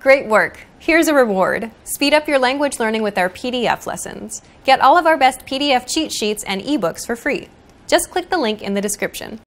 Great work. Here's a reward. Speed up your language learning with our PDF lessons. Get all of our best PDF cheat sheets and ebooks for free. Just click the link in the description.